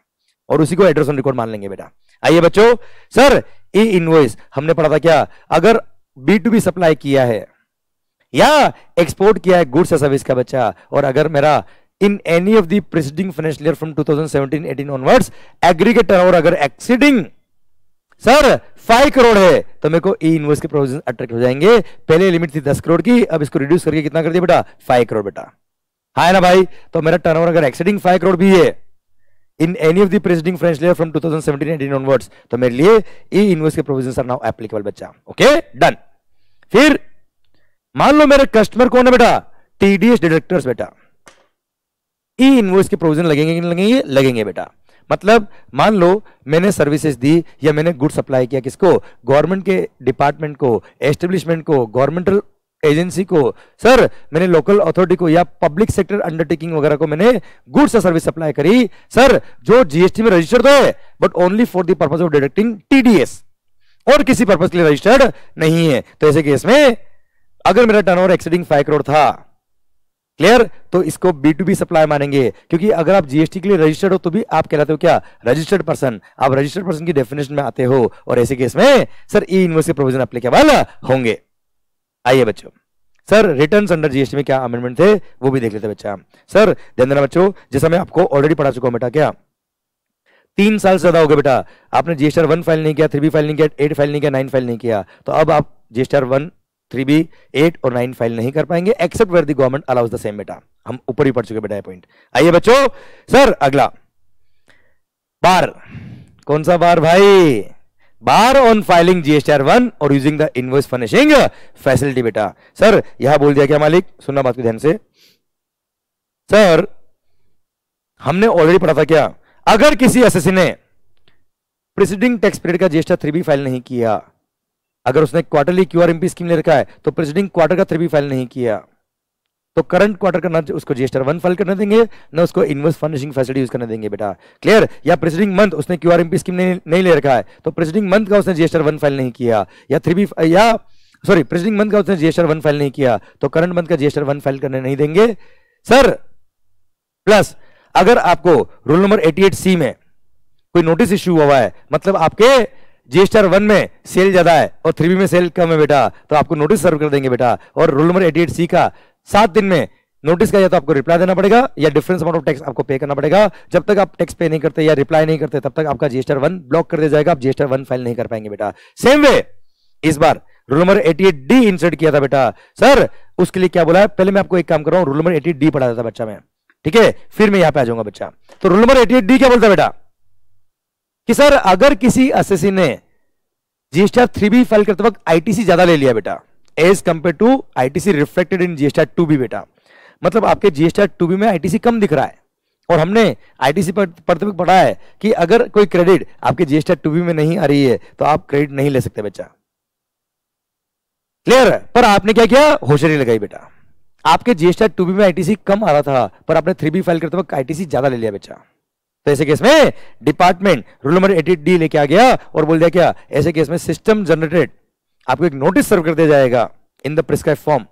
और उसी को एड्रेस ऑन रिकॉर्ड मान लेंगे बेटा आइए बच्चों सर ये इनवॉइस हमने पढ़ा था क्या अगर बी टू बी सप्लाई किया है या एक्सपोर्ट किया है गुड्स या सर्विस का बच्चा और अगर मेरा in any of the preceding financial year from 2017-18 onwards aggregate turnover अगर exceeding सर फाइव करोड़ है तो मेरे को ई e इन्वेस्ट के प्रोविजन अट्रैक्ट हो जाएंगे पहले लिमिट थी दस करोड़ की अब इसको रिड्यूस करके कितना कर दिया बेटा फाइव करोड़ बेटा हाँ ना भाई तो मेरा टर्नओवर अगर एक्सीडिंग फाइव करोड़ भी है in any of the preceding financial year from 2017-18 onwards तो मेरे लिए ई e इन्वेस्ट के प्रोविजन आर नाउ एप्लीकेबल बच्चा ओके डन फिर मान लो मेरे कस्टमर कौन है बेटा टीडीएस डिडक्टर्स बेटा ई इन्वॉइस के प्रोविजन लगेंगे कि नहीं लगेंगे लगेंगे बेटा मतलब मान लो मैंने सर्विसेज दी या मैंने गुड सप्लाई किया किसको गवर्नमेंट के डिपार्टमेंट को एस्टेब्लिशमेंट को गवर्नमेंटल एजेंसी को सर मैंने लोकल अथॉरिटी को या पब्लिक सेक्टर अंडरटेकिंग वगैरह को मैंने गुड्स या सर्विस सप्लाई करी सर जो जीएसटी में रजिस्टर्ड तो है but only for the purpose of deducting TDS और किसी पर्पज के लिए रजिस्टर्ड नहीं है तो ऐसे केस में अगर मेरा turnover exceeding five crore था क्लियर तो इसको बी टू बी सप्लाई मानेंगे क्योंकि अगर आप जीएसटी के लिए रजिस्टर्ड हो तो भी आप कहलाते हो क्या रजिस्टर्ड पर्सन आप रजिस्टर्ड पर्सन की डेफिनेशन में आते हो और ऐसे केस में सर ई e इनवर्स के प्रोविजन अप्लीकेबल होंगे आइए बच्चों सर रिटर्न अंडर जीएसटी में क्या अमेंडमेंट थे वो भी देख लेते बच्चा सर ध्यान देना बच्चों जैसा मैं आपको ऑलरेडी पढ़ा चुका हूं बेटा क्या तीन साल से ज्यादा हो गया बेटा आपने जीएसटी वन फाइल नहीं किया थ्री फाइल नहीं किया एट फाइल नहीं किया नाइन फाइल नहीं किया तो अब आप GST one three B eight और नाइन फाइल नहीं कर पाएंगे except where the government allows the same बेटा हम ऊपर ही पढ़ चुके बेटा पॉइंट आइए बच्चों सर अगला बार कौन सा बार भाई bar on filing GSTR one और using the invoice furnishing facility बेटा सर यह बोल दिया क्या मालिक सुनना बात को ध्यान से सर हमने ऑलरेडी पढ़ा था क्या अगर किसी एसएससी ने प्रिसीडिंग टैक्स पीरियड का जीएसटीआर थ्री बी फाइल नहीं किया अगर उसने quarterly Q R M P scheme ले रखा है तो प्रेसिडिंग क्वार्टर का थ्री फाइल नहीं किया तो करंट क्वार्टर का ना उसको जीएसटी वन फाइल करने देंगे ना उसको इनवर्स फर्निशिंग फैसिलिटी यूज करने देंगे बेटा क्लियर या प्रेसिडिंग मंथ उसने Q R M P scheme नहीं, नहीं ले रखा है तो प्रेसिडिंग मंथ का उसने जीएसटी वन फाइल नहीं किया या थ्री बी या सॉरी प्रेसिडिंग मंथ का उसने जीएसटी वन फाइल नहीं किया तो करंट मंथ का जीएसटी वन फाइल करने नहीं देंगे सर प्लस अगर आपको rule number eighty eight C में कोई नोटिस इश्यू हुआ है मतलब आपके जीएसटीआर वन में सेल ज्यादा है और थ्री बी में सेल कम है बेटा तो आपको नोटिस सर्व कर देंगे बेटा और rule number eighty eight C का सात दिन में नोटिस का या तो आपको रिप्लाई देना पड़ेगा या डिफरेंस अमाउंट ऑफ टैक्स आपको पे करना पड़ेगा जब तक आप टैक्स पे नहीं करते या रिप्लाई नहीं करते तब तक आपका जीएसटीआर वन ब्लॉक कर दिया जाएगा आप जीएसटीआर वन फाइल नहीं कर पाएंगे बेटा सेम वे इस बार rule number eight D insert किया था बेटा सर उसके लिए क्या बोला है पहले मैं आपको एक काम कर रहा हूं रूल नंबर 88 डी पढ़ा था बच्चा मैं ठीक है फिर मैं यहां पे आ जाऊंगा बच्चा तो रूल नंबर एट डी क्या बोलता है बेटा कि सर अगर किसी असेसी ने जीएसटीआर थ्री बी फाइल करते वक्त आईटीसी ज्यादा ले लिया बेटा as compare to ITC reflected in GST two B बेटा मतलब आपके जीएसटीआर टू बी में आईटीसी कम दिख रहा है और हमने आईटीसी पर पढ़ा है कि अगर कोई क्रेडिट आपके जीएसटीआर टू बी में नहीं आ रही है तो आप क्रेडिट नहीं ले सकते बेटा क्लियर पर आपने क्या किया होशियारी लगाई बेटा आपके जीएसटीआर टू बी में आईटीसी कम आ रहा था पर आपने थ्री बी फाइल करते वक्त आईटीसी ज्यादा ले लिया बेटा तो ऐसे केस में department rule number eighty D लेके आ गया और बोल दिया क्या ऐसे केस में सिस्टम जनरेटेड आपको एक नोटिस सर्व कर दिया जाएगा इन द प्रिस्क्राइब फॉर्म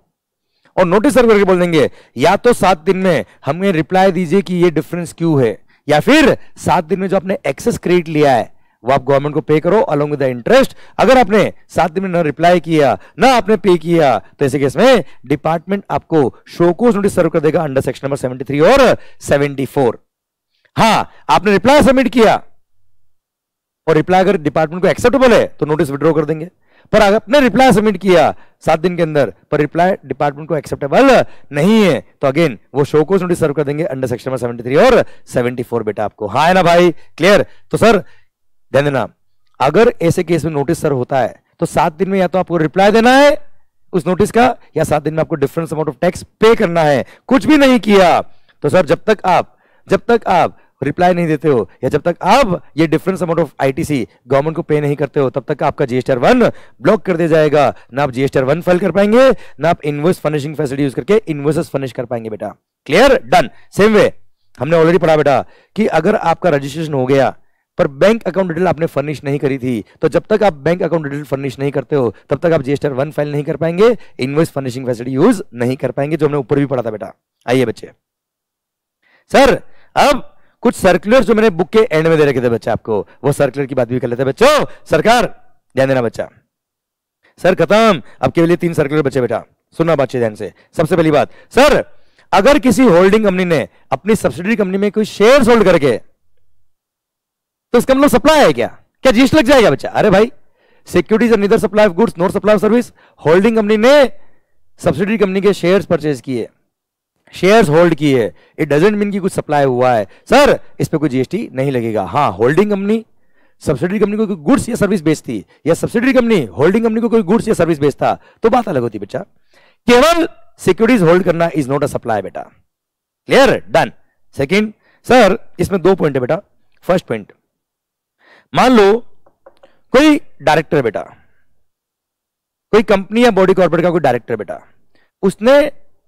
और नोटिस सर्व करके बोल देंगे या तो सात दिन में हमें रिप्लाई दीजिए कि ये डिफरेंस क्यों है या फिर सात दिन में जो आपने एक्सेस क्रेडिट लिया है वो आप गवर्नमेंट को पे करो अलोंग विद इंटरेस्ट अगर आपने सात दिन में ना रिप्लाई किया ना आपने पे किया तो ऐसे केस में डिपार्टमेंट आपको शोकोज नोटिस सर्व कर देगा अंडर सेक्शन नंबर सेवेंटी और सेवेंटी हाँ आपने रिप्लाई सबमिट किया और रिप्लाई अगर डिपार्टमेंट को एक्सेप्टेबल है तो नोटिस विड्रॉ कर देंगे पर अगर आपने रिप्लाई सबमिट किया सात दिन के अंदर पर रिप्लाई डिपार्टमेंट को एक्सेप्टेबल नहीं है तो अगेन वो शो को नोटिस सर्व कर देंगे अंडर सेक्शन में सेवेंटी थ्री और सेवेंटी फोर बेटा आपको हाँ है ना भाई क्लियर तो सर ध्यान देना अगर ऐसे केस में नोटिस सर्व होता है तो सात दिन में या तो आपको रिप्लाई देना है उस नोटिस का या सात दिन में आपको डिफरेंस अमाउंट ऑफ टैक्स पे करना है कुछ भी नहीं किया तो सर जब तक आप जब तक आप रिप्लाई नहीं देते हो या जब तक आप ये difference amount of ITC government को पे नहीं करते हो तब तक आपका जीएसटीआर वन ब्लॉक कर दिया जाएगा ना आप जीएसटीआर वन फाइल कर पाएंगे ना आप इन्वर्स फर्निशिंग फैसिलिटी यूज करके इन्वर्सेस फर्निश कर पाएंगे बेटा क्लियर डन सेम वे हमने ऑलरेडी पढ़ा बेटा कि अगर आपका रजिस्ट्रेशन हो गया पर बैंक अकाउंट डिटेल आपने फर्निश नहीं करी थी तो जब तक आप बैंक अकाउंट डिटेल फर्निश नहीं करते हो तब तक आप जीएसटी वन फाइल नहीं कर पाएंगे इनवर्स फर्निशिंग फैसिलिटी यूज नहीं कर पाएंगे जो हमने ऊपर भी पढ़ा था बेटा आइए बच्चे सर अब कुछ सर्कुलर जो मैंने बुक के एंड में दे रखे थे बच्चा आपको वो सर्कुलर की बात भी कर लेते हैं बच्चों सरकार ध्यान देना बच्चा सर खत्म अब केवल तीन सर्कुलर बच्चे बेटा सुनना बच्चे ध्यान से सबसे पहली बात सर अगर किसी होल्डिंग कंपनी ने अपनी सब्सिडी कंपनी में कोई शेयर होल्ड करके तो इसका मतलब सप्लाई है क्या क्या जीस लग जाएगा बच्चा अरे भाई securities and supply of goods not supply of service holding company ने सब्सिडी कंपनी के शेयर्स परचेज किए शेयर्स होल्ड की है इट डजेंट मीन कि कुछ सप्लाई हुआ है सर इस पर कोई जीएसटी नहीं लगेगा हाँ होल्डिंग कंपनी सब्सिडी कंपनी को कोई गुड्स या सर्विस बेचती या सब्सिडी कंपनी होल्डिंग कंपनी को कोई गुड्स या सर्विस बेचता तो बात अलग होती बच्चा केवल सिक्योरिटीज होल्ड करना इज नॉट अ सप्लाई बेटा क्लियर डन सेकेंड सर इसमें दो पॉइंट है बेटा फर्स्ट पॉइंट मान लो कोई डायरेक्टर बेटा कोई कंपनी या बॉडी कॉर्पोरेट का कोई डायरेक्टर बेटा उसने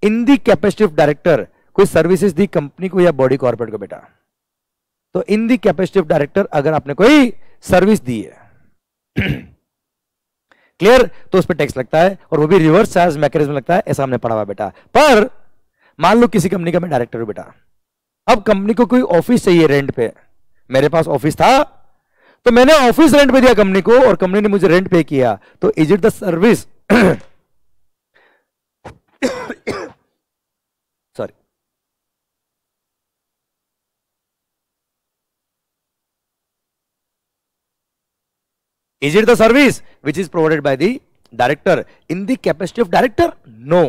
in the capacity of director कोई सर्विसेज दी कंपनी को या बॉडी कॉर्पोरेट को बेटा तो in the capacity of director अगर आपने कोई सर्विस दी है क्लियर तो उस पर टैक्स लगता है और वो भी रिवर्स चार्ज मैकेनिज्म लगता है ऐसा हमने पढ़ा हुआ बेटा पर मान लो किसी कंपनी का मैं डायरेक्टर हूं बेटा अब कंपनी को कोई ऑफिस चाहिए रेंट पे मेरे पास ऑफिस था तो मैंने ऑफिस रेंट पे दिया कंपनी को और कंपनी ने मुझे रेंट पे किया तो is it the service is it the service which is provided by the director in the capacity of director no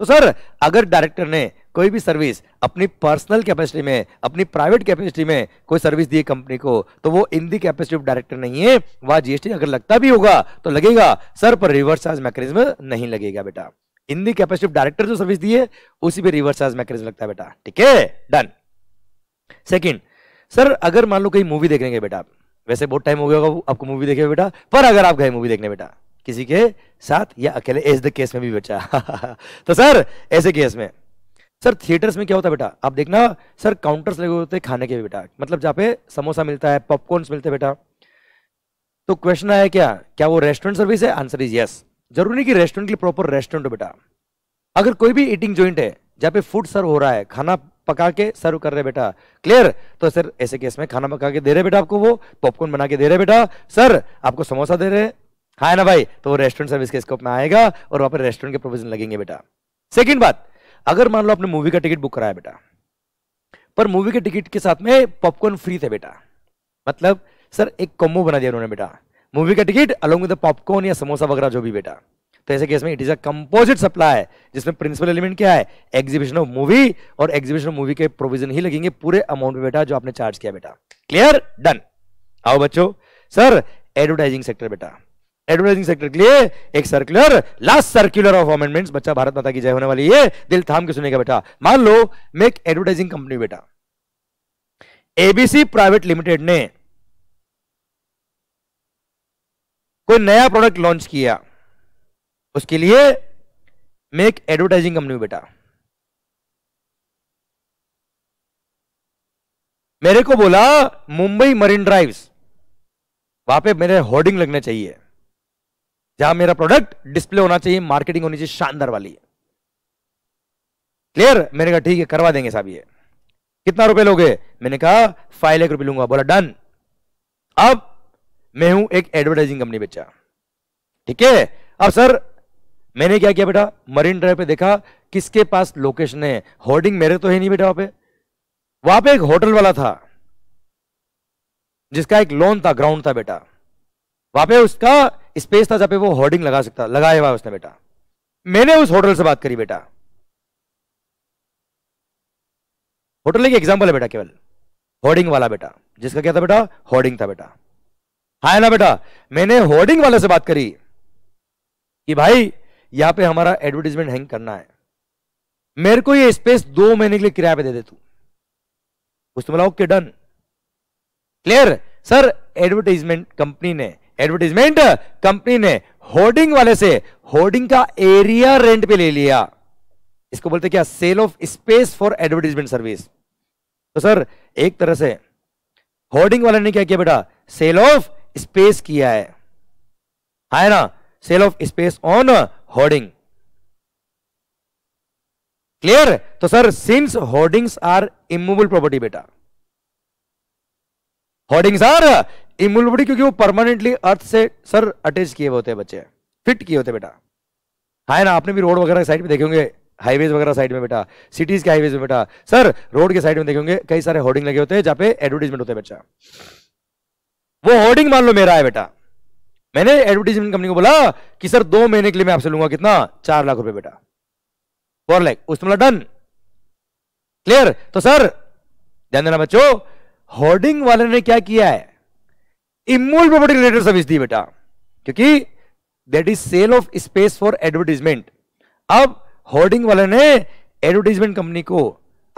तो सर अगर डायरेक्टर ने कोई भी सर्विस अपनी पर्सनल कैपेसिटी में अपनी प्राइवेट कैपेसिटी में कोई सर्विस दी कंपनी को तो वो in the capacity of director नहीं है वहां जीएसटी अगर लगता भी होगा तो लगेगा सर पर रिवर्स चार्ज मैकेनिज्म नहीं लगेगा बेटा in the capacity of director जो सर्विस दी है उसी पे रिवर्स चार्ज मैकेनिज्म लगता है बेटा ठीक है डन सेकेंड सर अगर मान लो कहीं मूवी देख बेटा वैसे बहुत टाइम हो गया होगा आपको मूवी देखे बेटा पर अगर आप गए मूवी देखने बेटा किसी के साथ या अकेले एज द केस में भी बच्चा तो सर ऐसे केस में सर थिएटर्स में क्या होता है बेटा आप देखना सर काउंटर्स लगे होते हैं खाने के बेटा मतलब जहाँ पे समोसा मिलता है पॉपकॉर्न मिलते बेटा तो क्वेश्चन आया क्या क्या वो रेस्टोरेंट सर्विस है आंसर इज यस जरूरी नहीं कि रेस्टोरेंट के लिए प्रॉपर रेस्टोरेंट हो बेटा अगर कोई भी ईटिंग ज्वाइंट है जहाँ पे फूड सर्व हो रहा है खाना पका के सर्व कर रहे बेटा क्लियर तो सर ऐसे केस में खाना पका के दे रहे बेटा आपको वो पॉपकॉर्न बना के दे रहे बेटा सर आपको समोसा दे रहे हाँ ना भाई तो वो रेस्टोरेंट सर्विस के स्कोप में आएगा और वहां पर रेस्टोरेंट के प्रोविजन लगेंगे बेटा सेकंड बात अगर मान लो आपने मूवी का टिकट बुक कराया बेटा पर मूवी के टिकट के साथ में पॉपकॉर्न फ्री थे बेटा मतलब सर एक कॉम्बो बना दिया उन्होंने बेटा मूवी का टिकट अलोंग विद पॉपकॉर्न या समोसा वगैरह जो भी बेटा तो ऐसे केस में it is a composite supply जिसमें प्रिंसिपल एलिमेंट क्या है एग्जीबिशन ऑफ मूवी और एग्जीबिशन ऑफ मूवी के प्रोविजन ही लगेंगे पूरे अमाउंट में बेटा जो आपने चार्ज किया बेटा क्लियर डन आओ बच्चों सर एडवर्टाइजिंग सेक्टर बेटा एडवर्टाइजिंग सेक्टर के लिए एक circular last circular of amendment बच्चा भारत माता की जय होने वाली है दिल थाम के सुनेगा बेटा मान लो मैं एक एडवर्टाइजिंग कंपनी बेटा एबीसी प्राइवेट लिमिटेड ने कोई नया प्रोडक्ट लॉन्च किया उसके लिए मैं एक एडवर्टाइजिंग कंपनी बेटा मेरे को बोला मुंबई मरीन ड्राइव्स वहां पे मेरे होर्डिंग लगने चाहिए जहां मेरा प्रोडक्ट डिस्प्ले होना चाहिए मार्केटिंग होनी चाहिए शानदार वाली क्लियर मैंने कहा ठीक है करवा देंगे साहब ये कितना रुपए लोगे मैंने कहा फाइव लाख रुपए लूंगा बोला डन अब मैं हूं एक एडवर्टाइजिंग कंपनी बेचा ठीक है अब सर मैंने क्या किया बेटा मरीन ड्राइव पे देखा किसके पास लोकेशन है होर्डिंग मेरे तो है नहीं बेटा वहां पे वहां पे एक होटल वाला था जिसका एक लोन था ग्राउंड था बेटा वहां पे उसका स्पेस था जहां पे वो होर्डिंग लगा सकता लगाया हुआ उसने बेटा मैंने उस होटल से बात करी बेटा होटल एक एग्जाम्पल है बेटा केवल होर्डिंग वाला बेटा जिसका क्या था बेटा होर्डिंग था बेटा हाँ ना बेटा मैंने होर्डिंग वाले से बात करी कि भाई यहां पे हमारा एडवर्टीजमेंट हैंग करना है मेरे को ये स्पेस दो महीने के लिए किराया पे दे दे तू उस तो बोला okay done clear sir advertisement company ने एडवर्टीजमेंट कंपनी ने होर्डिंग वाले से होर्डिंग का एरिया रेंट पे ले लिया इसको बोलते क्या sale of space for advertisement service तो सर एक तरह से होर्डिंग वाले ने क्या किया बेटा सेल ऑफ स्पेस किया है हाँ ना sale of space on hoarding clear तो sir since hoardings are immovable property बेटा होर्डिंग्स आर इमूवेबल प्रॉपर्टी क्योंकि वो परमानेंटली अर्थ से सर अटैच किए होते हैं बच्चे फिट किए होते बेटा है हाँ ना आपने भी रोड वगैरह साइड में देखेंगे हाईवे हाईवेज वगैरह साइड में बेटा सिटीज के हाईवेज में बेटा सर रोड के साइड में देखेंगे कई सारे होर्डिंग लगे होते हैं जहां पे एडवर्टीजमेंट होते हैं बच्चा वो होर्डिंग मान लो मेरा है बेटा मैंने एडवर्टीजमेंट कंपनी को बोला कि सर दो महीने के लिए मैं आपसे लूंगा कितना चार लाख रुपए बेटा फोर लाख उसने बोला डन क्लियर तो सर ध्यान देना बच्चों होर्डिंग वाले ने क्या किया है इमोल प्रॉपर्टी रिलेटेड सर्विस दी बेटा क्योंकि that is sale of space for advertisement अब होर्डिंग वाले ने एडवर्टीजमेंट कंपनी को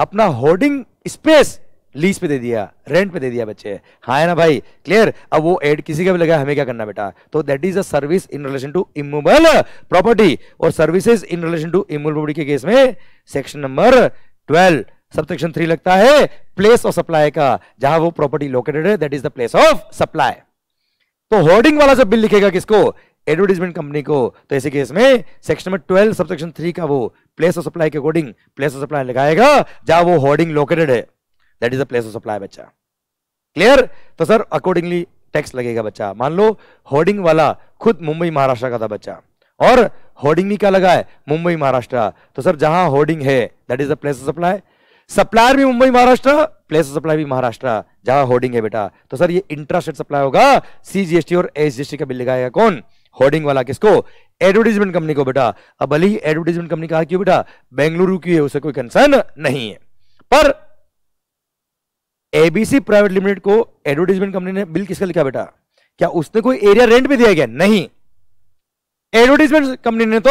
अपना होर्डिंग स्पेस लीज पे दे दिया रेंट पे दे दिया बच्चे हाँ है ना भाई क्लियर अब वो एड किसी का भी लगा हमें क्या करना बेटा तो that is a service in relation to immovable property और services in relation to immovable property के केस में सेक्शन नंबर ट्वेल्व सब सेक्शन थ्री लगता है प्लेस ऑफ सप्लाई का जहां वो प्रॉपर्टी लोकेटेड है that is the place of supply तो होर्डिंग वाला जब बिल लिखेगा किसको एडवर्टीजमेंट कंपनी को तो ऐसे केस में सेक्शन नंबर ट्वेल्व सब सेक्शन थ्री का वो प्लेस ऑफ सप्लाई के अकॉर्डिंग प्लेस ऑफ सप्लाई लगाएगा जहां वो होर्डिंग लोकेटेड है that is the place of supply बच्चा क्लियर तो सर अकॉर्डिंगली टैक्स लगेगा बच्चा मान लो होर्डिंग वाला खुद मुंबई महाराष्ट्र का था बच्चा और होर्डिंग भी क्या लगा है मुंबई महाराष्ट्र तो सर जहां होर्डिंग है that is the place of supply supplier भी Mumbai Maharashtra place of supply भी महाराष्ट्र जहां होर्डिंग है बेटा तो सर ये इंटरेस्टेड सप्लाई होगा सीजीएसटी और एसजीएसटी का बिल लगाएगा कौन होर्डिंग वाला किसको एडवर्टीजमेंट कंपनी को बेटा अब भले ही एडवर्टीजमेंट कंपनी कहा क्यों बेटा बेंगलुरु की है उसे कोई कंसर्न नहीं है पर एबीसी प्राइवेट लिमिटेड को एडवर्टीजमेंट कंपनी ने बिल किसका लिखा बेटा क्या उसने कोई एरिया रेंट भी दिया गया नहीं एडवर्टीजमेंट कंपनी ने तो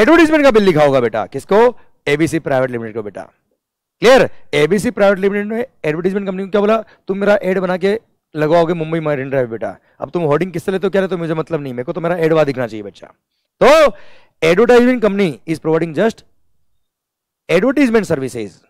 एडवर्टीजमेंट का बिल लिखा होगा बेटा किसको एबीसी प्राइवेट लिमिटेड को बेटा क्लियर एबीसी प्राइवेट लिमिटेड ने एडवर्टीजमेंट कंपनी को क्या बोला तुम मेरा एड बना के लगाओगे मुंबई मरीन ड्राइव बेटा अब तुम होर्डिंग किससे लेते हो क्या रहे तो मुझे मतलब नहीं मेरे को तो मेरा एडवा दिखना चाहिए बच्चा तो advertisement company is providing just advertisement services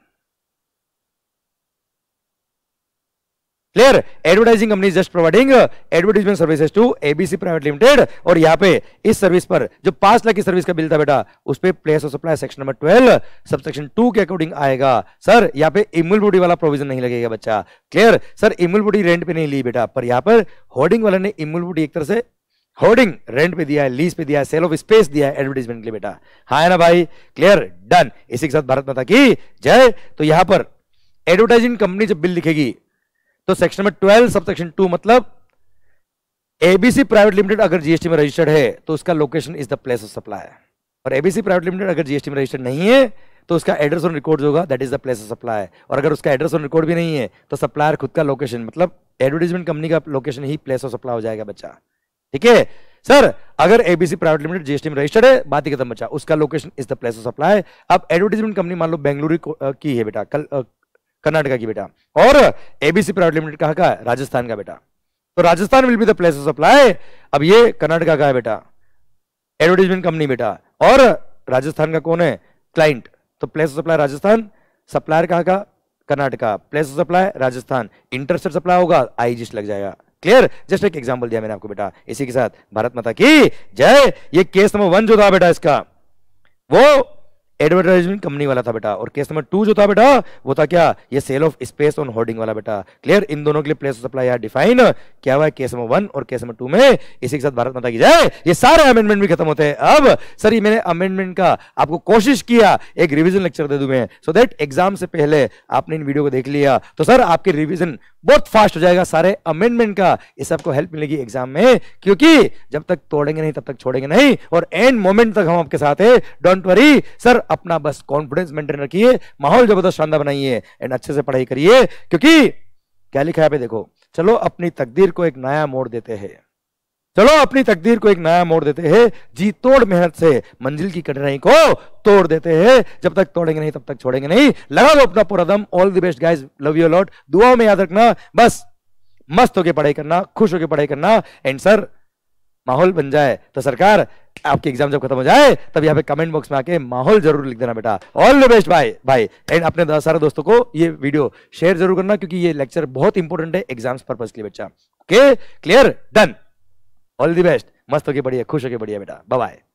clear advertising company just providing advertisement services to ABC private limited और यहाँ पे इस सर्विस पर जो पांच लाख की सर्विस का बिल था बेटा उस पर place of supply section number twelve सब सेक्शन टू के अकॉर्डिंग आएगा सर यहाँ पे इमुल बुटी वाला प्रोविजन नहीं लगेगा बच्चा क्लियर सर इमुल बुटी रेंट पे नहीं ली बेटा पर यहाँ पर होर्डिंग वाले ने इमुल बुटी एक तरह से होर्डिंग रेंट पे दिया है लीज पे दिया है सेल ऑफ स्पेस दिया है एडवर्टीजमेंट के लिए बेटा हाँ है ना भाई क्लियर डन इसी के साथ भारत माता की जय तो यहाँ पर एडवर्टाइजिंग कंपनी जब बिल लिखेगी तो सेक्शन नंबर ट्वेल्व सब सेक्शन टू मतलब एबीसी प्राइवेट लिमिटेड अगर जीएसटी में रजिस्टर्ड है तो उसका location is the place of supply और एबीसी प्राइवेट लिमिटेड अगर जीएसटी में रजिस्टर्ड नहीं है तो उसका एड्रेस और रिकॉर्ड होगा that is the place of supply और अगर उसका एड्रेस ऑन रिकॉर्ड भी नहीं है तो सप्लायर खुद का लोकेशन मतलब एडवर्टीजमेंट कंपनी का लोकेशन ही प्लेस ऑफ सप्लाई हो जाएगा बच्चा ठीक है सर अगर एबीसी प्राइवेट लिमिटेड जीएसटी में रजिस्टर्ड है बात ही खत्म बच्चा उसका location is the place of supply अब एडवर्टीजमेंट कंपनी मान लो बेंगलुरु की है बेटा कल कर्नाटक की बेटा और एबीसी प्राइवेट लिमिटेड कहा का राजस्थान का बेटा तो Rajasthan will be the place of supply अब ये कर्नाटक का है बेटा एडवर्टीजमेंट कंपनी बेटा और राजस्थान का कौन है क्लाइंट तो place of supply Rajasthan supplier कहा का Karnataka place of supply Rajasthan interstate supply होगा आईजीएस लग जाएगा क्लियर जस्ट एक एग्जांपल दिया मैंने आपको बेटा इसी के साथ भारत माता की जय ये केस नंबर वन जो था बेटा इसका वो एडवर्टाइजमेंट कंपनी वाला था बेटा और केस नंबर टू जो था बेटा वो था क्या ये sale of space on hoarding वाला बेटा क्लियर इन दोनों के लिए प्लेस सप्लाई डिफाइन क्या हुआ केस नंबर वन और केस नंबर टू में इसी के साथ भारत माता की जाए ये सारे अमेंडमेंट भी खत्म होते हैं अब सर ये मैंने अमेंडमेंट का आपको कोशिश किया एक रिविजन लेक्चर दे दू मैं सो देट एग्जाम से पहले आपने इन वीडियो को देख लिया तो सर आपके रिविजन बहुत फास्ट हो जाएगा सारे अमेंडमेंट का इस आपको हेल्प मिलेगी एग्जाम में क्योंकि जब तक तोड़ेंगे नहीं तब तक छोड़ेंगे नहीं और एंड मोमेंट तक हम आपके साथ है डोंट वरी सर अपना बस कॉन्फिडेंस मेंटेन रखिए माहौल जबरदस्त शानदार बनाइए एंड अच्छे से पढ़ाई करिए क्योंकि क्या लिखा है पे देखो चलो अपनी तकदीर को एक नया मोड़ देते हैं चलो अपनी तकदीर को एक नया मोड़ देते हैं जी तोड़ मेहनत से मंजिल की कठिनाई को तोड़ देते हैं जब तक तोड़ेंगे नहीं तब तक छोड़ेंगे नहीं लगा लो अपना पूरा दम all the best guys love you lot दुआओं में याद रखना बस मस्त होकर पढ़ाई करना खुश होकर पढ़ाई करना एंड सर माहौल बन जाए तो सरकार आपकी एग्जाम जब खत्म हो जाए तब यहाँ पे कमेंट बॉक्स में आके माहौल जरूर लिख देना बेटा ऑल द बेस्ट भाई भाई एंड अपने सारे दोस्तों को ये वीडियो शेयर जरूर करना क्योंकि ये लेक्चर बहुत इंपॉर्टेंट है एग्जाम्स पर्पज के लिए बच्चा okay clear done all the best मस्त होके बढ़िया खुश होके बढ़िया बेटा बाय